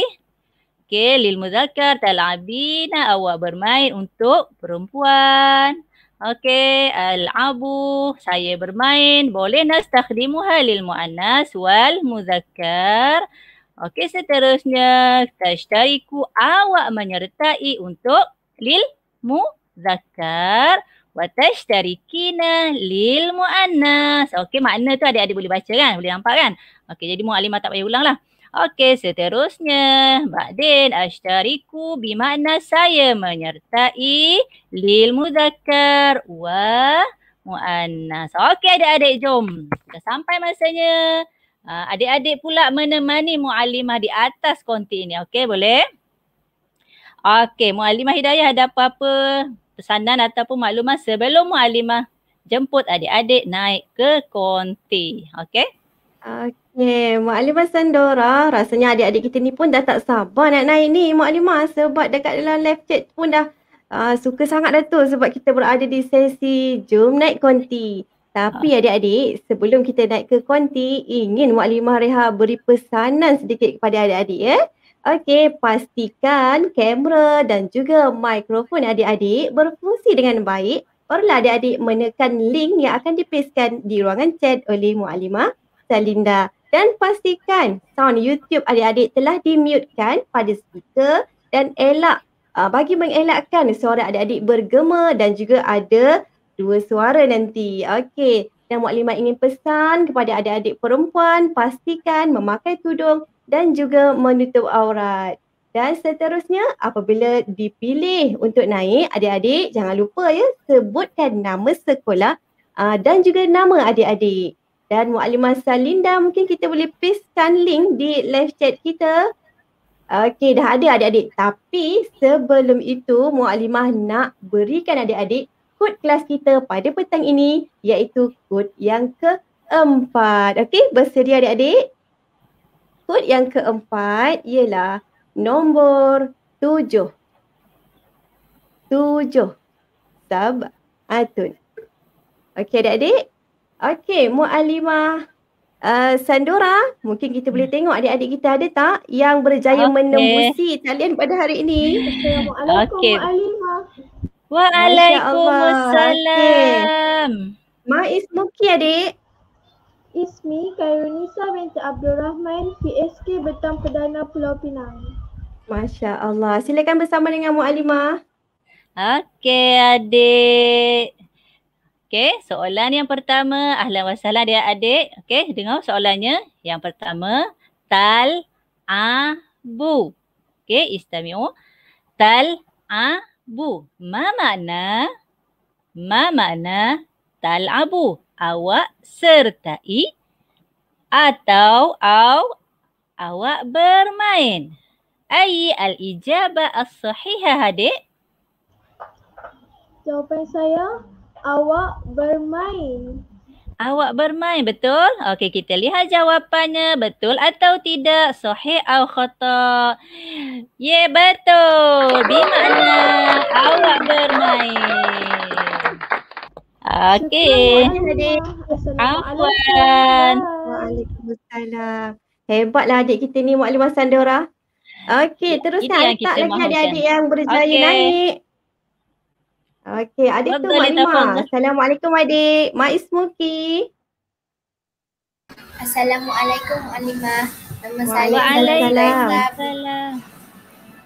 Okay, lil muzakkar talabina awak bermain untuk perempuan. Okay, al-abu, saya bermain. Boleh nastakhdimuha lil mu'annas wal muzakkar. Okay, seterusnya, tashtariku awak menyertai untuk lil muzakkar. Watash dari kina lil mu'annas. Okey, makna tu adik-adik boleh baca kan? Boleh nampak kan? Okey, jadi mu'alimah tak payah ulang lah. Okey, seterusnya. Ba'din ashtariku bimakna saya menyertai lil muzakkar wa mu'annas. Okey, adik-adik jom. Dah sampai masanya. Ah, adik-adik pula menemani mu'alimah di atas konti ini. Okey, boleh? Okey, mu'alimah Hidayah ada apa-apa pesanan ataupun maklumat sebelum mu'alimah jemput adik-adik naik ke konti. Okey? Okey. Yeah, Mak Alimah Sandora, rasanya adik-adik kita ni pun dah tak sabar nak naik ni Mak Alimah sebab dekat dalam live chat pun dah uh, suka sangat dah tu sebab kita berada di sesi Jom Naik Konti. Tapi uh. adik-adik, sebelum kita naik ke konti, ingin Mak Alimah Reha beri pesanan sedikit kepada adik-adik ya. Eh? Okey, pastikan kamera dan juga mikrofon adik-adik berfungsi dengan baik. Barulah adik-adik menekan link yang akan dipaste di ruangan chat oleh Mak Alimah. Salinda dan pastikan sound YouTube adik-adik telah dimutekan pada speaker dan elak uh, bagi mengelakkan suara adik-adik bergema dan juga ada dua suara nanti. Okey, dan maklumat ingin pesan kepada adik-adik perempuan pastikan memakai tudung dan juga menutup aurat. Dan seterusnya apabila dipilih untuk naik adik-adik jangan lupa ya sebutkan nama sekolah uh, dan juga nama adik-adik dan Mu'alimah Salinda mungkin kita boleh pastekan link di live chat kita. Okey dah ada adik-adik tapi sebelum itu Mu'alimah nak berikan adik-adik kod kelas kita pada petang ini iaitu kod yang keempat. Okey bersedia adik-adik? Kod yang keempat ialah nombor tujuh. Tujuh. Sabatun. Okey adik-adik? Okey, Mu'alimah uh, Sandora, mungkin kita boleh tengok adik-adik kita ada tak yang berjaya okay. menembusi talian pada hari ini. Assalamualaikum okay. Mu'alimah. Waalaikumsalam. Ma Ismuki adik. Ismi Kairunisa binti Abdul Rahman, PSK Betang Perdana Pulau Pinang. Masya Allah. Silakan bersama dengan Mu'alimah. Okey adik. Okey, soalan yang pertama, ahlan wasalam dia adik. Okey, dengar soalannya. Yang pertama, tal a bu. Okey, istami'u. Tal a bu. Ma makna? Ma makna tal abu. Awak sertai atau au awak bermain. Ayi al-ijabah as-sahihah adik. Jawapan saya, awak bermain. Awak bermain betul? Okey kita lihat jawapannya betul atau tidak? Sohe atau khata? Ya, Ye yeah, betul. Di mana? awak bermain. Okey. Afwan. Waalaikumsalam. Hebatlah adik kita ni Maklumah Sandora. Okey, teruskan. Tak lagi adik-adik yang berjaya okay. naik. Okey, adik tu Mak Lima. Assalamualaikum adik. Mak Ismuki. Assalamualaikum Mak Lima. Nama saya Waalaikumsalam.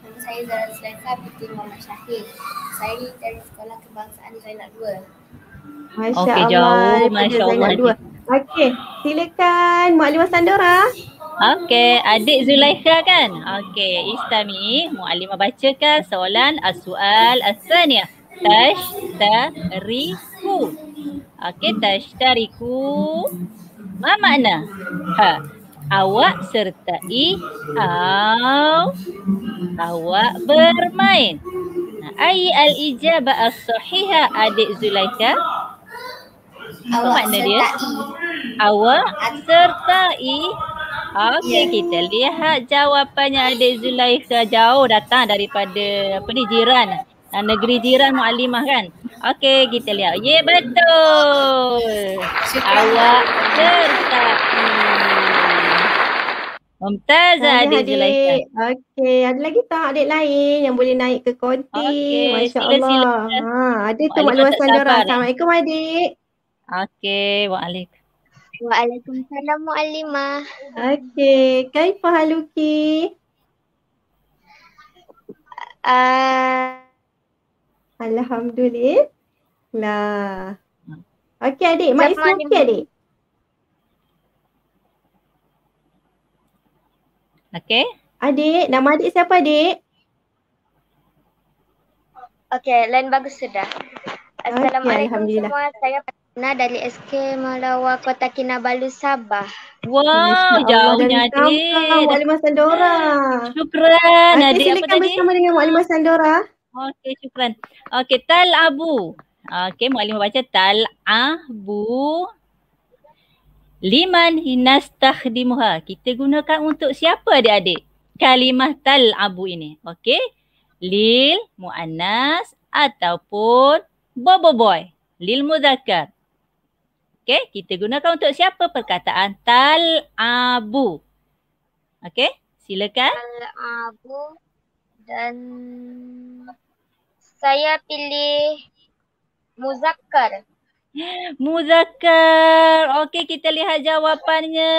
Nama saya Zara Zulaika binti Muhammad Syahid. Saya ni dari sekolah kebangsaan Zainab 2. Masya okay, Allah. Okey, jauh. Masya Allah. Okey, silakan Mak Lima Sandora. Okey, adik Zulaikha kan? Okey, Istami, Mu'alimah bacakan soalan as-su'al as-saniyah. Tashtariku. Okey, tashtariku. Apa makna? Ha. Awak sertai au awak bermain. Ai al-ijabah as-sahiha adik Zulaika. Apa makna dia? Awak sertai. Okey, yeah. kita lihat jawapannya adik Zulaika jauh datang daripada apa ni jiran. Ah uh, negeri jiran mu'alimah kan. Okey, kita lihat. Ye, yeah, betul. Awak tertapi. Mumtaz adik Zulaikha. Okey, ada lagi tak adik lain yang boleh naik ke konti? Okay. Masya-Allah. Ha, ada tu mak luar sana orang. Assalamualaikum adik. Okey, waalaikum. Waalaikumsalam mualimah. Okey, kaifa haluki? Ah uh... Alhamdulillah. Okey adik, Mak Isma okey adik. Okey. Adik, nama adik siapa adik? Okey, lain bagus sudah. Assalamualaikum okay, semua. Saya Fatina dari SK Malawa Kota Kinabalu Sabah. Wow, jauhnya adik. Mak Alimah Sandora. Syukran adik. Okay, silakan bersama dengan Mak Alimah Sandora. Ah. Okey, syukran. Okey, Tal Abu. Okey, Mualim baca Tal Abu. Liman nastakhdimuha. Kita gunakan untuk siapa adik-adik? Kalimah Tal Abu ini. Okey. Lil Mu'annas ataupun Bobo Boy. Lil Muzakar. Okey, kita gunakan untuk siapa perkataan Tal Abu. Okey, silakan. Tal Abu dan saya pilih Muzakkar. Muzakkar. Okey, kita lihat jawapannya.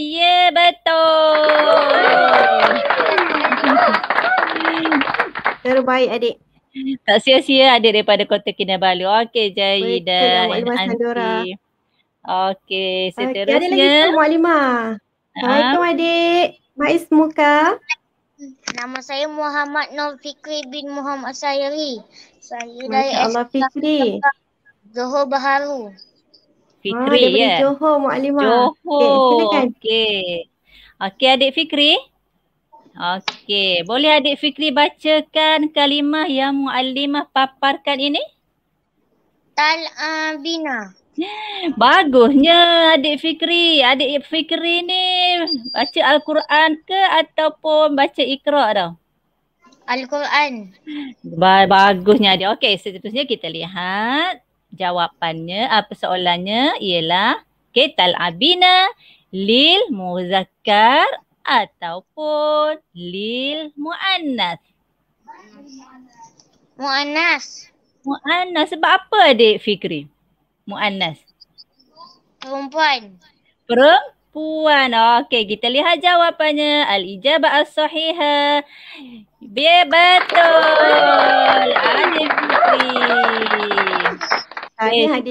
Ye, yeah, betul. Terbaik, adik. Tak sia-sia adik daripada Kota Kinabalu. Okey, Jai dan Aunty. Okey, seterusnya. Okay, ada lagi ke Mak Baik tu, adik. Baik semuka. Assalamualaikum. Nama saya Muhammad Nur Fikri bin Muhammad Sayri. Saya dari Masya Allah, Fikri. Johor Baharu. Ah, Fikri, ah, ya? Yeah. Johor, Mak Alimah. Johor. Okey, silakan. Okey. Okey, adik Fikri. Okey. Boleh adik Fikri bacakan kalimah yang Mak paparkan ini? Tal'abina. Bagusnya adik Fikri. Adik Fikri ni baca Al-Quran ke ataupun baca Iqra' tau? Al-Quran. Ba- bagusnya adik. Okey, seterusnya kita lihat jawapannya, apa soalannya ialah Ketal Abina Lil Muzakkar ataupun Lil Mu'annas. Mu'annas. Mu'annas sebab apa adik Fikri? muannas perempuan perempuan okey kita lihat jawapannya al ijabah as sahiha betul alif fikri Hai, Hai,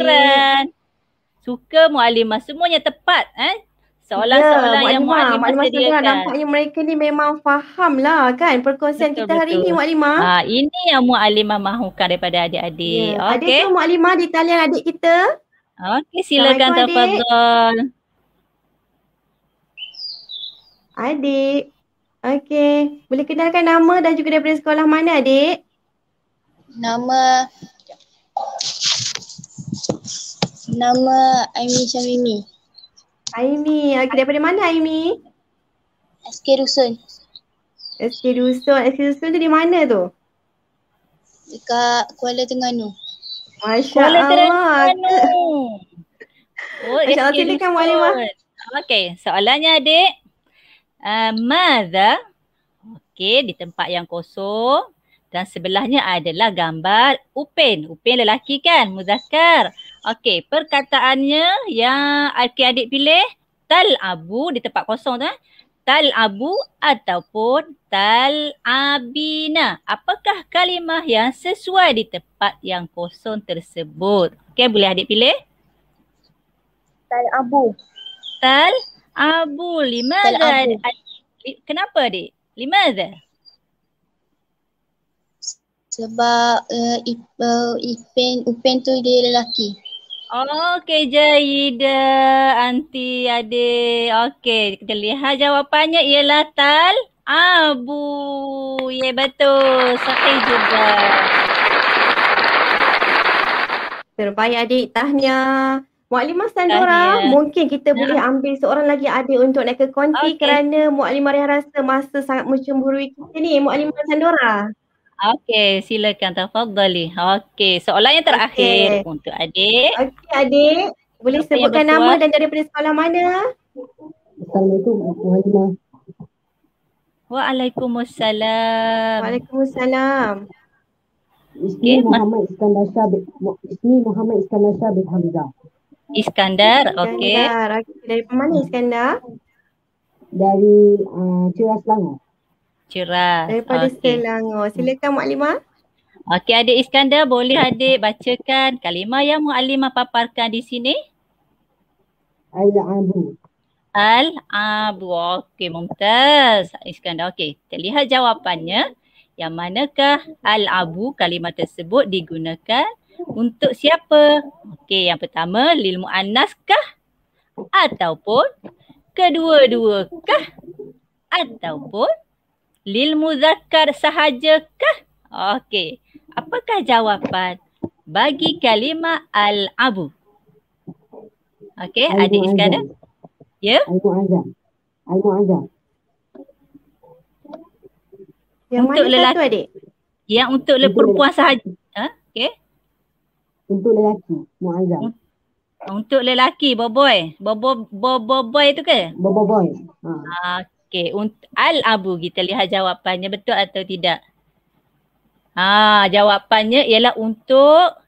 Suka mu'alimah. Semuanya tepat. Eh? Seolah-olah ya, yang Mak Lima kan sediakan. nampaknya mereka ni memang faham lah kan perkongsian betul, kita betul. hari ni Mak Lima. Ha, ini yang Mak Lima mahukan daripada adik-adik. Ya. Okay. Adik tu Mak Lima di talian adik kita. Okey silakan terpazol. Adik. Okey. Boleh kenalkan nama dan juga daripada sekolah mana adik? Nama Nama Aimi Syamimi. Aimi, okay, ah, daripada mana Aimi? SK Rusun. SK Rusun. SK Rusun tu di mana tu? Dekat Kuala Terengganu. Masya Kuala Terengganu. Oh, Masya Allah, silakan Okay, soalannya adik. Uh, ah, Mada. Okay, di tempat yang kosong. Dan sebelahnya adalah gambar Upin. Upin lelaki kan? Muzakar. Muzakar. Okey, perkataannya yang adik-adik pilih tal abu di tempat kosong tu eh. Tal abu ataupun tal abina. Apakah kalimah yang sesuai di tempat yang kosong tersebut? Okey, boleh adik pilih? Tal abu. Tal abu. Lima tal abu. Kenapa adik? Lima ada? Sebab uh, eh, Ipen, eh, Upen tu dia lelaki. Okay, Jaida, anti Ade. Okay, kita lihat jawapannya ialah tal abu. Ya yeah, betul. Sahih juga. Terbaik adik, tahniah. Muaklimah Sandora, mungkin kita ya. boleh ambil seorang lagi adik untuk naik ke konti okay. kerana Muaklimah Rehan rasa masa sangat mencemburui kita ni, Muaklimah Sandora. Okey, silakan tafadhali. Okey, soalan yang terakhir okay. untuk adik. Okey, adik. Boleh Siapa sebutkan nama dan daripada sekolah mana? Assalamualaikum, aku Halimah. Waalaikumsalam. Waalaikumsalam. Ismi okay. Muhammad Iskandar Shah Ismi Muhammad Iskandar Shah bin Hamzah. Iskandar, okey. Okay. Dari mana Iskandar? Dari uh, Curah Selangor cerah. Daripada okay. Selangor. Hmm. Silakan Mak Lima. Okey adik Iskandar boleh adik bacakan kalimah yang Mak Lima paparkan di sini. Al-Abu. Al-Abu. Okey Mumtaz. Iskandar okey. Kita lihat jawapannya. Yang manakah Al-Abu kalimah tersebut digunakan untuk siapa? Okey yang pertama Lil Mu'annas kah? Ataupun kedua-dua kah? Ataupun lil muzakkar kah? Okey. Apakah jawapan bagi kalimah al-abu? Okey, adik Iskandar. Ya? Aku ada. Yang untuk mana lelaki. satu adik? Yang untuk, untuk perempuan lelaki. sahaja. Ha? Okey. Untuk lelaki, Muazzam. Hmm. Untuk lelaki, boboy. Boboy, boboy tu ke? Boboy. Ha. Okay. Ah, Okey, Al-Abu kita lihat jawapannya betul atau tidak. Ha, jawapannya ialah untuk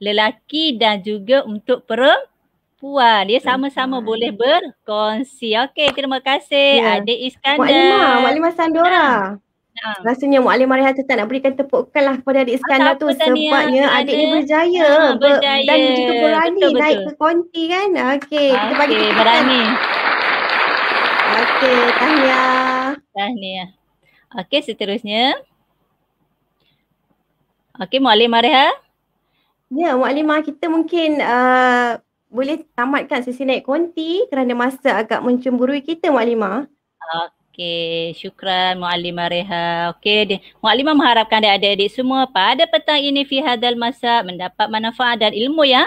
lelaki dan juga untuk perempuan. Dia sama-sama boleh berkongsi. Okey, terima kasih ya. Adik Iskandar. Muaklimah, Muaklimah Sandora. Ha. ha. Rasanya Muaklimah Rehat tak nak berikan tepukan lah kepada adik Iskandar Masa tu sebabnya adik ni berjaya, ha, berjaya. Ber- dan juga berani betul, betul. naik ke konti kan. Okey, kita bagi tepukan. Okey, berani. Okey, tahniah. Tahniah. Okey, seterusnya. Okey, Mu'alim Mariha. Ya, Mu'alimah kita mungkin uh, boleh tamatkan sesi naik konti kerana masa agak mencemburui kita Mu'alimah. Okey, syukran Mu'alim Mariha. Okey, de- Mu'alimah mengharapkan adik-adik semua pada petang ini fihadal masa mendapat manfaat dan ilmu ya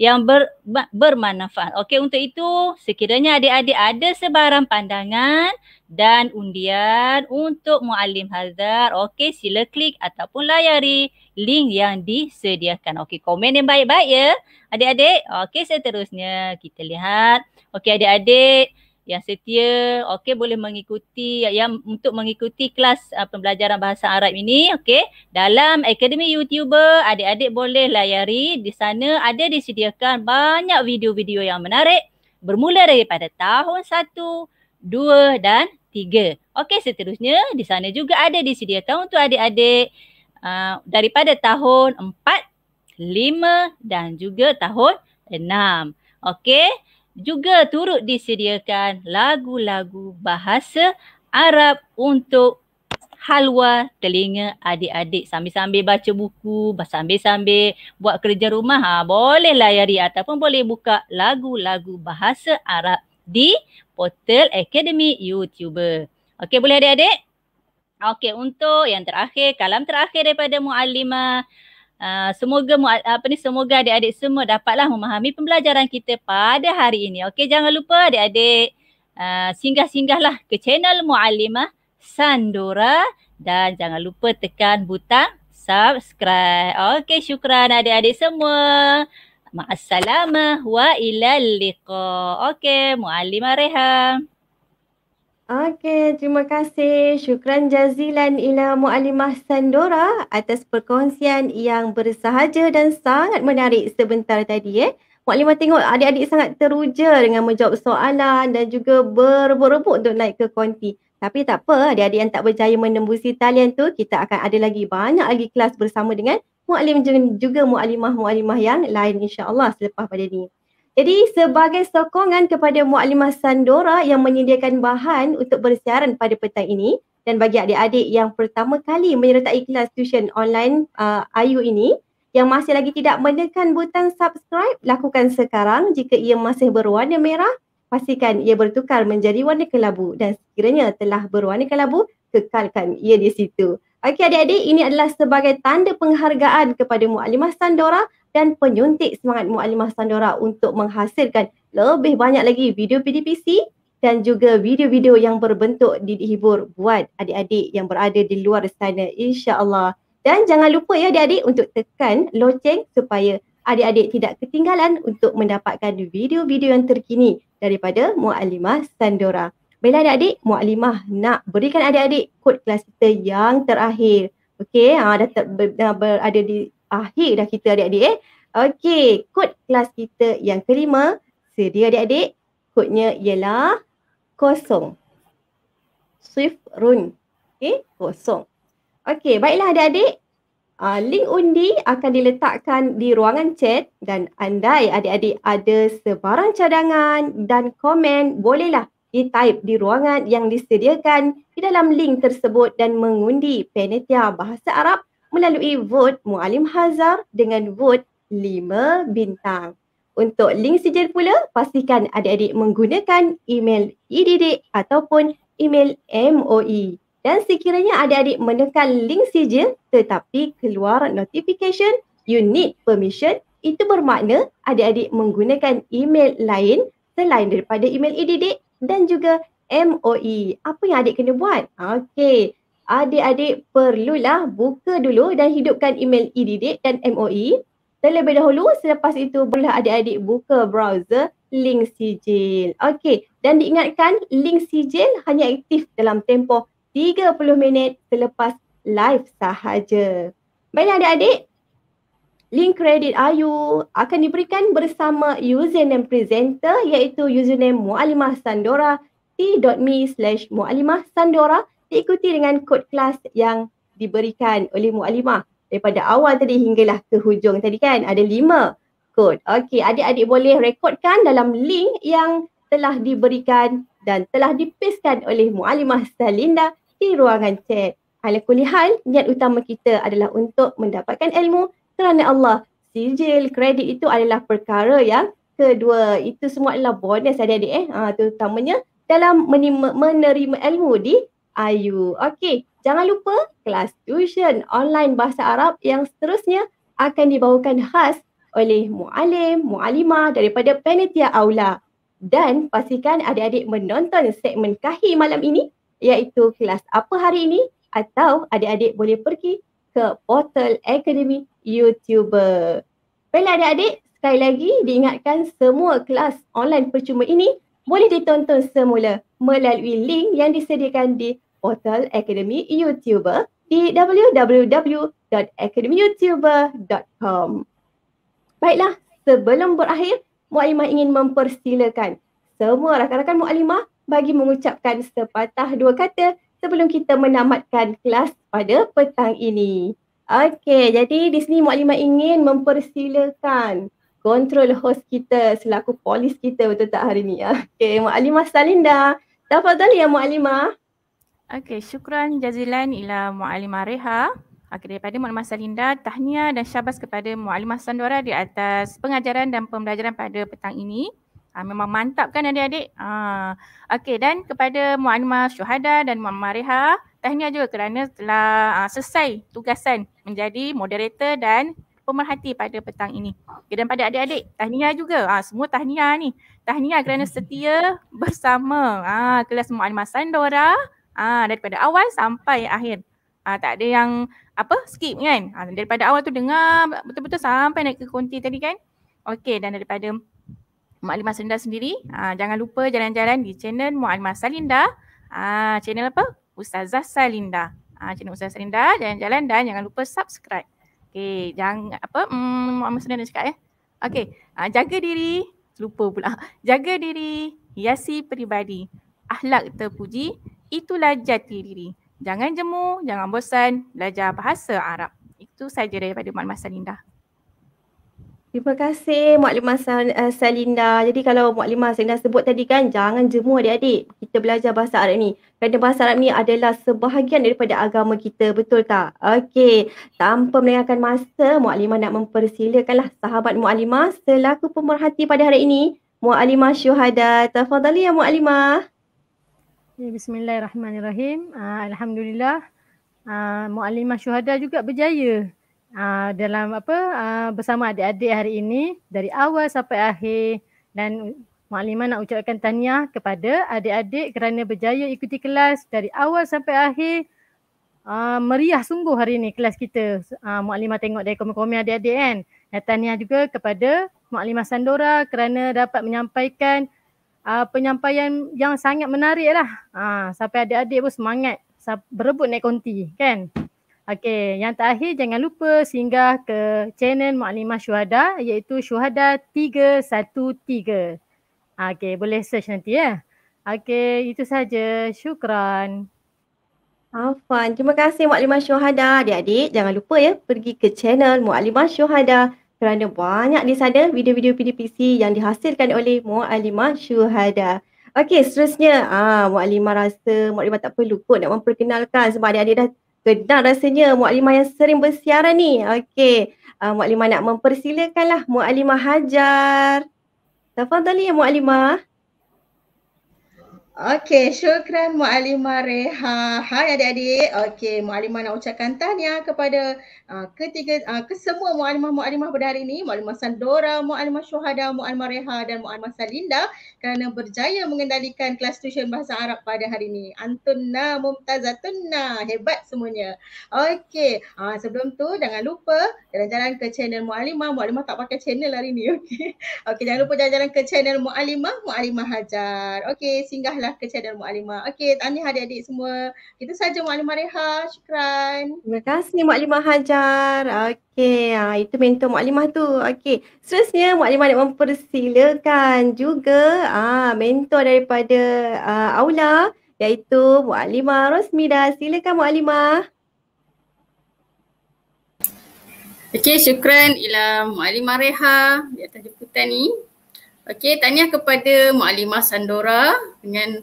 yang ber, bermanfaat. Okey, untuk itu sekiranya adik-adik ada sebarang pandangan dan undian untuk Muallim Hazar, okey sila klik ataupun layari link yang disediakan. Okey, komen yang baik-baik ya adik-adik. Okey, seterusnya kita lihat. Okey adik-adik, yang setia okey boleh mengikuti yang untuk mengikuti kelas uh, pembelajaran bahasa Arab ini okey dalam akademi YouTuber adik-adik boleh layari di sana ada disediakan banyak video-video yang menarik bermula daripada tahun 1, 2 dan 3. Okey seterusnya di sana juga ada disediakan untuk adik-adik uh, daripada tahun 4, 5 dan juga tahun 6. Okey juga turut disediakan lagu-lagu bahasa Arab untuk halwa telinga adik-adik sambil-sambil baca buku, sambil-sambil buat kerja rumah, ha, boleh layari ataupun boleh buka lagu-lagu bahasa Arab di portal Akademi YouTuber. Okey, boleh adik-adik? Okey, untuk yang terakhir, kalam terakhir daripada Muallimah, Uh, semoga apa ni semoga adik-adik semua dapatlah memahami pembelajaran kita pada hari ini. Okey jangan lupa adik-adik uh, singgah-singgahlah ke channel Muallimah Sandora dan jangan lupa tekan butang subscribe. Okey syukran adik-adik semua. Ma'assalamah wa ilal liqa. Okey Muallimah Reham. Okey, terima kasih. Syukran jazilan ila Mu'alimah Sandora atas perkongsian yang bersahaja dan sangat menarik sebentar tadi. Eh. Mu'alimah tengok adik-adik sangat teruja dengan menjawab soalan dan juga berebut-rebut untuk naik ke konti. Tapi tak apa, adik-adik yang tak berjaya menembusi talian tu, kita akan ada lagi banyak lagi kelas bersama dengan Mu'alim juga Mu'alimah-Mu'alimah yang lain insyaAllah selepas pada ni. Jadi sebagai sokongan kepada Mu'alimah Sandora yang menyediakan bahan untuk bersiaran pada petang ini dan bagi adik-adik yang pertama kali menyertai kelas tuition online IU uh, ini yang masih lagi tidak menekan butang subscribe, lakukan sekarang jika ia masih berwarna merah pastikan ia bertukar menjadi warna kelabu dan sekiranya telah berwarna kelabu, kekalkan ia di situ. Okey adik-adik, ini adalah sebagai tanda penghargaan kepada Mu'alimah Sandora dan penyuntik semangat Mu'alimah Sandora untuk menghasilkan lebih banyak lagi video PDPC dan juga video-video yang berbentuk dihibur buat adik-adik yang berada di luar sana insyaAllah. Dan jangan lupa ya adik-adik untuk tekan loceng supaya adik-adik tidak ketinggalan untuk mendapatkan video-video yang terkini daripada Mu'alimah Sandora. Baiklah adik-adik, Mu'alimah nak berikan adik-adik kod kelas kita yang terakhir. Okey, ha, dah ter, ber, berada di akhir dah kita adik-adik eh. Okey, kod kelas kita yang kelima, sedia adik-adik. Kodnya ialah kosong. Swift run. Okey, kosong. Okey, baiklah adik-adik. Uh, link undi akan diletakkan di ruangan chat dan andai adik-adik ada sebarang cadangan dan komen bolehlah di Ditype di ruangan yang disediakan di dalam link tersebut dan mengundi Panitia Bahasa Arab melalui vote Mualim Hazar dengan vote 5 bintang. Untuk link sijil pula, pastikan adik-adik menggunakan email EDD ataupun email MOE. Dan sekiranya adik-adik menekan link sijil tetapi keluar notification, you need permission. Itu bermakna adik-adik menggunakan email lain selain daripada email EDD dan juga MOE. Apa yang adik kena buat? Okey, adik-adik perlulah buka dulu dan hidupkan email e-didik dan MOE. Terlebih dahulu, selepas itu boleh adik-adik buka browser link sijil. Okey, dan diingatkan link sijil hanya aktif dalam tempoh 30 minit selepas live sahaja. Baiklah adik-adik, link kredit Ayu akan diberikan bersama username presenter iaitu username Mu'alimah Sandora t.me slash Mu'alimah Sandora diikuti dengan kod kelas yang diberikan oleh Mu'alimah daripada awal tadi hinggalah ke hujung tadi kan ada lima kod. Okey adik-adik boleh rekodkan dalam link yang telah diberikan dan telah dipiskan oleh Mu'alimah Salinda di ruangan chat. Alakulihal, niat utama kita adalah untuk mendapatkan ilmu kerana Allah. Sijil kredit itu adalah perkara yang kedua. Itu semua adalah bonus adik-adik eh. Ha, terutamanya dalam menima, menerima ilmu di IU. Okey, jangan lupa kelas tuition online bahasa Arab yang seterusnya akan dibawakan khas oleh mu'alim, mu'alimah daripada Panitia Aula. Dan pastikan adik-adik menonton segmen kahi malam ini iaitu kelas apa hari ini atau adik-adik boleh pergi ke Portal Academy YouTuber. Baiklah adik-adik, sekali lagi diingatkan semua kelas online percuma ini boleh ditonton semula melalui link yang disediakan di Portal Academy YouTuber di www.academyyoutuber.com. Baiklah, sebelum berakhir, Mu'alimah ingin mempersilakan semua rakan-rakan Mu'alimah bagi mengucapkan sepatah dua kata sebelum kita menamatkan kelas pada petang ini. Okey, jadi di sini Mak Limah ingin mempersilakan kontrol host kita selaku polis kita betul tak hari ni? Okey, Mak Limah Salinda. Dapat tadi ya Mak Limah. Okey, syukran jazilan ila Mak Limah Reha. Okey, daripada Mak Limah Salinda, tahniah dan syabas kepada Mak Limah Sandora di atas pengajaran dan pembelajaran pada petang ini. Ha, memang mantap kan adik-adik? Ha. Okey dan kepada Mu'anmah Syuhada dan Mu'anmah Reha, tahniah juga kerana telah ha, selesai tugasan menjadi moderator dan pemerhati pada petang ini. Okay, dan pada adik-adik, tahniah juga. Ha, semua tahniah ni. Tahniah kerana setia bersama ha, kelas Mu'anmah Sandora ha, daripada awal sampai akhir. Ha, tak ada yang apa skip kan. Ha, daripada awal tu dengar betul-betul sampai naik ke konti tadi kan. Okey dan daripada Maklimah Salinda sendiri. Uh, jangan lupa jalan-jalan di channel Maklimah Salinda. Uh, channel apa? Ustazah Salinda. Uh, channel Ustazah Salinda. Jalan-jalan dan jangan lupa subscribe. Okay. Jangan apa? Hmm, Maklimah Salinda cakap ya. Eh? Okay. Uh, jaga diri. Lupa pula. Jaga diri. Hiasi peribadi. Akhlak terpuji. Itulah jati diri. Jangan jemu. Jangan bosan. Belajar bahasa Arab. Itu saja daripada Maklimah Salinda. Terima kasih Mak Lima eh, Salinda. Jadi kalau Mak Lima Salinda sebut tadi kan, jangan jemu adik-adik. Kita belajar bahasa Arab ni. Kerana bahasa Arab ni adalah sebahagian daripada agama kita. Betul tak? Okey. Tanpa melengahkan masa, Mak Lima nak mempersilakanlah sahabat Mak Lima selaku pemerhati pada hari ini. Mak Lima Syuhada. Tafadali ya Mak Lima. Ya, bismillahirrahmanirrahim. Ah, Alhamdulillah. Ah, Mak Lima Syuhada juga berjaya uh, dalam apa uh, bersama adik-adik hari ini dari awal sampai akhir dan Mak Lima nak ucapkan tahniah kepada adik-adik kerana berjaya ikuti kelas dari awal sampai akhir uh, meriah sungguh hari ini kelas kita. Uh, Mak Lima tengok dari komen-komen adik-adik kan. Dan tahniah juga kepada Mak Lima Sandora kerana dapat menyampaikan uh, penyampaian yang sangat menarik lah. Uh, sampai adik-adik pun semangat berebut naik konti kan. Okey, yang terakhir jangan lupa singgah ke channel Maklimah Syuhada iaitu Syuhada 313. Okey, boleh search nanti ya. Okey, itu saja. Syukran. Afan, terima kasih Maklimah Syuhada. Adik-adik jangan lupa ya pergi ke channel Maklimah Syuhada kerana banyak di sana video-video PDPC yang dihasilkan oleh Maklimah Syuhada. Okey, seterusnya ah Maklimah rasa Maklimah tak perlu kot nak memperkenalkan sebab adik-adik dah Kedah rasanya Mu'alimah yang sering bersiaran ni. Okey. Uh, ah, Mu'alimah nak mempersilakanlah Mu'alimah Hajar. Tafadhali ya Mu'alimah. Okey, syukran Mu'alimah Reha. Hai adik-adik. Okey, Mu'alimah nak ucapkan tahniah kepada uh, ketiga, uh, kesemua Mu'alimah-Mu'alimah pada hari ini. Mu'alimah Sandora, Mu'alimah Syuhada, Mu'alimah Reha dan Mu'alimah Salinda kerana berjaya mengendalikan kelas tuition Bahasa Arab pada hari ini. Antunna, Mumtazatunna. Hebat semuanya. Okey, uh, sebelum tu jangan lupa jalan-jalan ke channel Mu'alimah. Mu'alimah tak pakai channel hari ini. Okey, okay, jangan lupa jalan-jalan ke channel Mu'alimah. Mu'alimah Hajar. Okey, singgahlah lah ke cadar Mu'alima. Okey, tahniah adik-adik semua. Itu saja mualimah Reha. Syukran. Terima kasih mualimah Hajar. Okey, ha, itu mentor mualimah tu. Okey, seterusnya mualimah nak mempersilakan juga ah mentor daripada ah, Aula iaitu mualimah Rosmida. Silakan Mu'alima. Okey, syukran ila mualimah Reha di atas jemputan ni. Okey, tanya kepada Mu'alimah Sandora dengan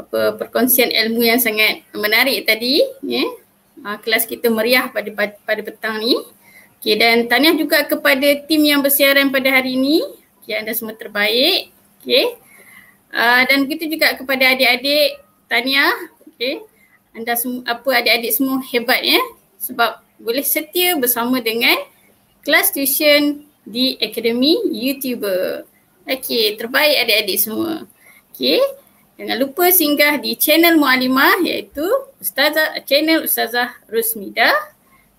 apa perkongsian ilmu yang sangat menarik tadi. Yeah. Ya. Uh, kelas kita meriah pada pada petang ni. Okey, dan tanya juga kepada tim yang bersiaran pada hari ini. Okey, anda semua terbaik. Okey. Uh, dan begitu juga kepada adik-adik tanya. Okey. Anda semua, apa adik-adik semua hebat ya. Yeah. Sebab boleh setia bersama dengan kelas tuition di Akademi YouTuber. Okey, terbaik adik-adik semua. Okey, jangan lupa singgah di channel Mu'alimah iaitu Ustazah, channel Ustazah Rusmida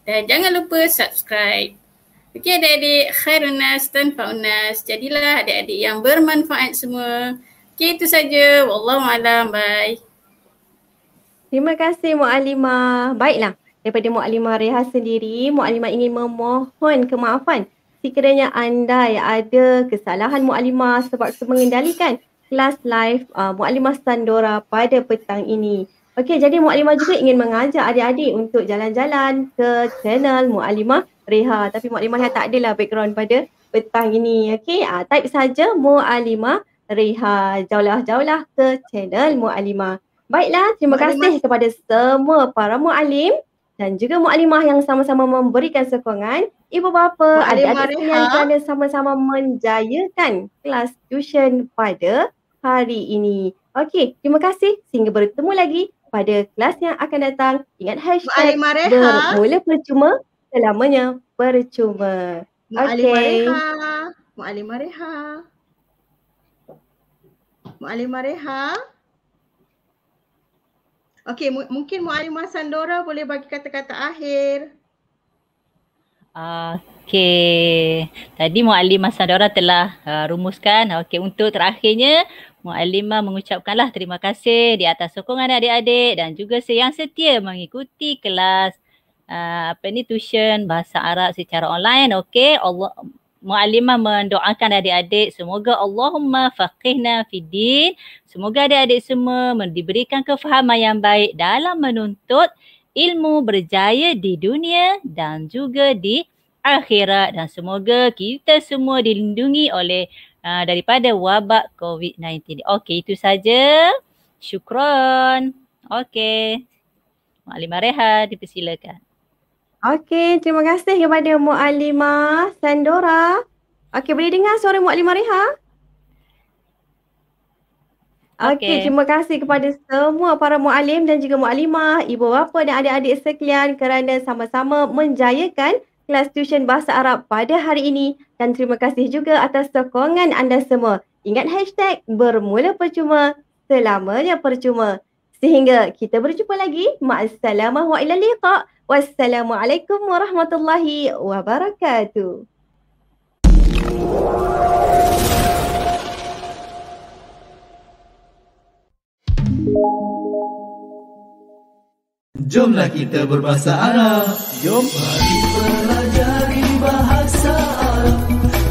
dan jangan lupa subscribe. Okey adik-adik, khairun nas dan faunas. Jadilah adik-adik yang bermanfaat semua. Okey, itu saja. Wallahualam. Bye. Terima kasih Mu'alimah. Baiklah, daripada Mu'alimah Reha sendiri, Mu'alimah ingin memohon kemaafan sekiranya anda yang ada kesalahan mu'alimah sebab mengendalikan kelas live uh, mu'alimah Sandora pada petang ini. Okey, jadi mu'alimah juga ingin mengajak adik-adik untuk jalan-jalan ke channel mu'alimah Reha. Tapi mu'alimah yang tak adalah background pada petang ini. Okey, uh, type saja mu'alimah Reha. Jauhlah-jauhlah ke channel mu'alimah. Baiklah, terima kasih kepada semua para mu'alim dan juga muallimah yang sama-sama memberikan sokongan ibu bapa adik-adik yang kerana sama-sama menjayakan kelas tuition pada hari ini. Okey, terima kasih sehingga bertemu lagi pada kelas yang akan datang. Ingat hashtag bermula percuma selamanya percuma. Okey. Muallimah Reha. Muallimah Reha. Reha. Okey, mungkin Mu'alimah Sandora boleh bagi kata-kata akhir. Okey, tadi Mu'alimah Sandora telah uh, rumuskan. Okey, untuk terakhirnya, Mu'alimah mengucapkanlah terima kasih di atas sokongan adik-adik dan juga yang setia mengikuti kelas uh, apa ni tuition bahasa Arab secara online. Okey, Allah Mu'alimah mendoakan adik-adik semoga Allahumma faqihna fiddin. Semoga adik-adik semua diberikan kefahaman yang baik dalam menuntut ilmu berjaya di dunia dan juga di akhirat dan semoga kita semua dilindungi oleh uh, daripada wabak COVID-19. Okey, itu saja. Syukran. Okey. Mak Lima Rehat dipersilakan. Okey, terima kasih kepada Mu'alima Sandora. Okey, boleh dengar suara Mu'alima Reha? Okey, okay, terima kasih kepada semua para mu'alim dan juga mu'alimah, ibu bapa dan adik-adik sekalian kerana sama-sama menjayakan kelas tuition Bahasa Arab pada hari ini dan terima kasih juga atas sokongan anda semua. Ingat hashtag bermula percuma, selamanya percuma. Sehingga kita berjumpa lagi. Ma'assalamah Wassalamualaikum warahmatullahi wabarakatuh. Jomlah kita berbahasa Arab. Jom mari pelajari bahasa Arab.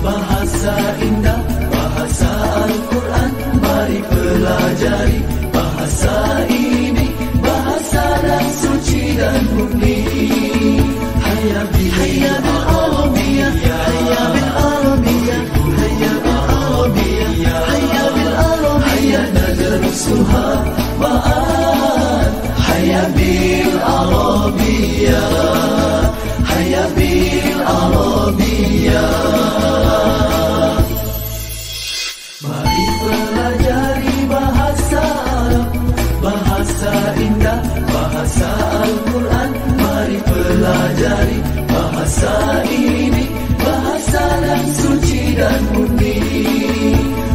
Bahasa indah, bahasa Al-Quran. Mari pelajari bahasa indah. Bahasa indah, bahasa Al-Quran telah jadi bahasa ini bahasa dan suci dan murni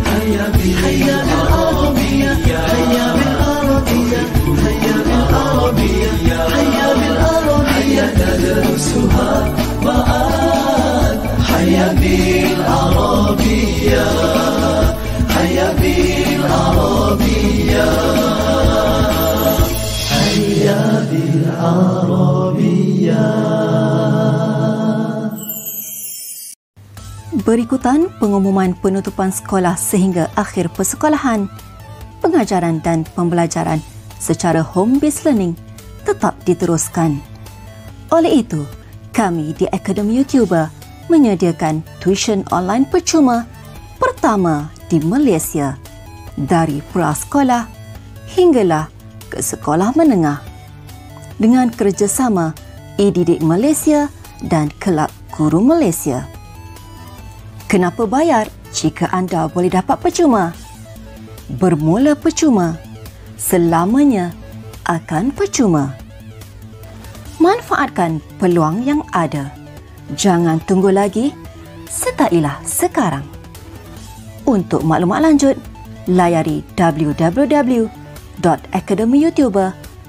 hanya di hanya Arabia hanya di Arabia hanya di Arabia hanya di Arabia hanya tadrusuha ma'an hanya di Arabia hanya di Arabia hanya di Arabia Media. Berikutan pengumuman penutupan sekolah sehingga akhir persekolahan. Pengajaran dan pembelajaran secara home-based learning tetap diteruskan. Oleh itu, kami di Akademi YouTuber menyediakan tuition online percuma pertama di Malaysia dari prasekolah hinggalah ke sekolah menengah dengan kerjasama dengan E-Didik Malaysia dan Kelab Guru Malaysia. Kenapa bayar jika anda boleh dapat percuma? Bermula percuma, selamanya akan percuma. Manfaatkan peluang yang ada. Jangan tunggu lagi, setailah sekarang. Untuk maklumat lanjut, layari www.akademiyoutuber.com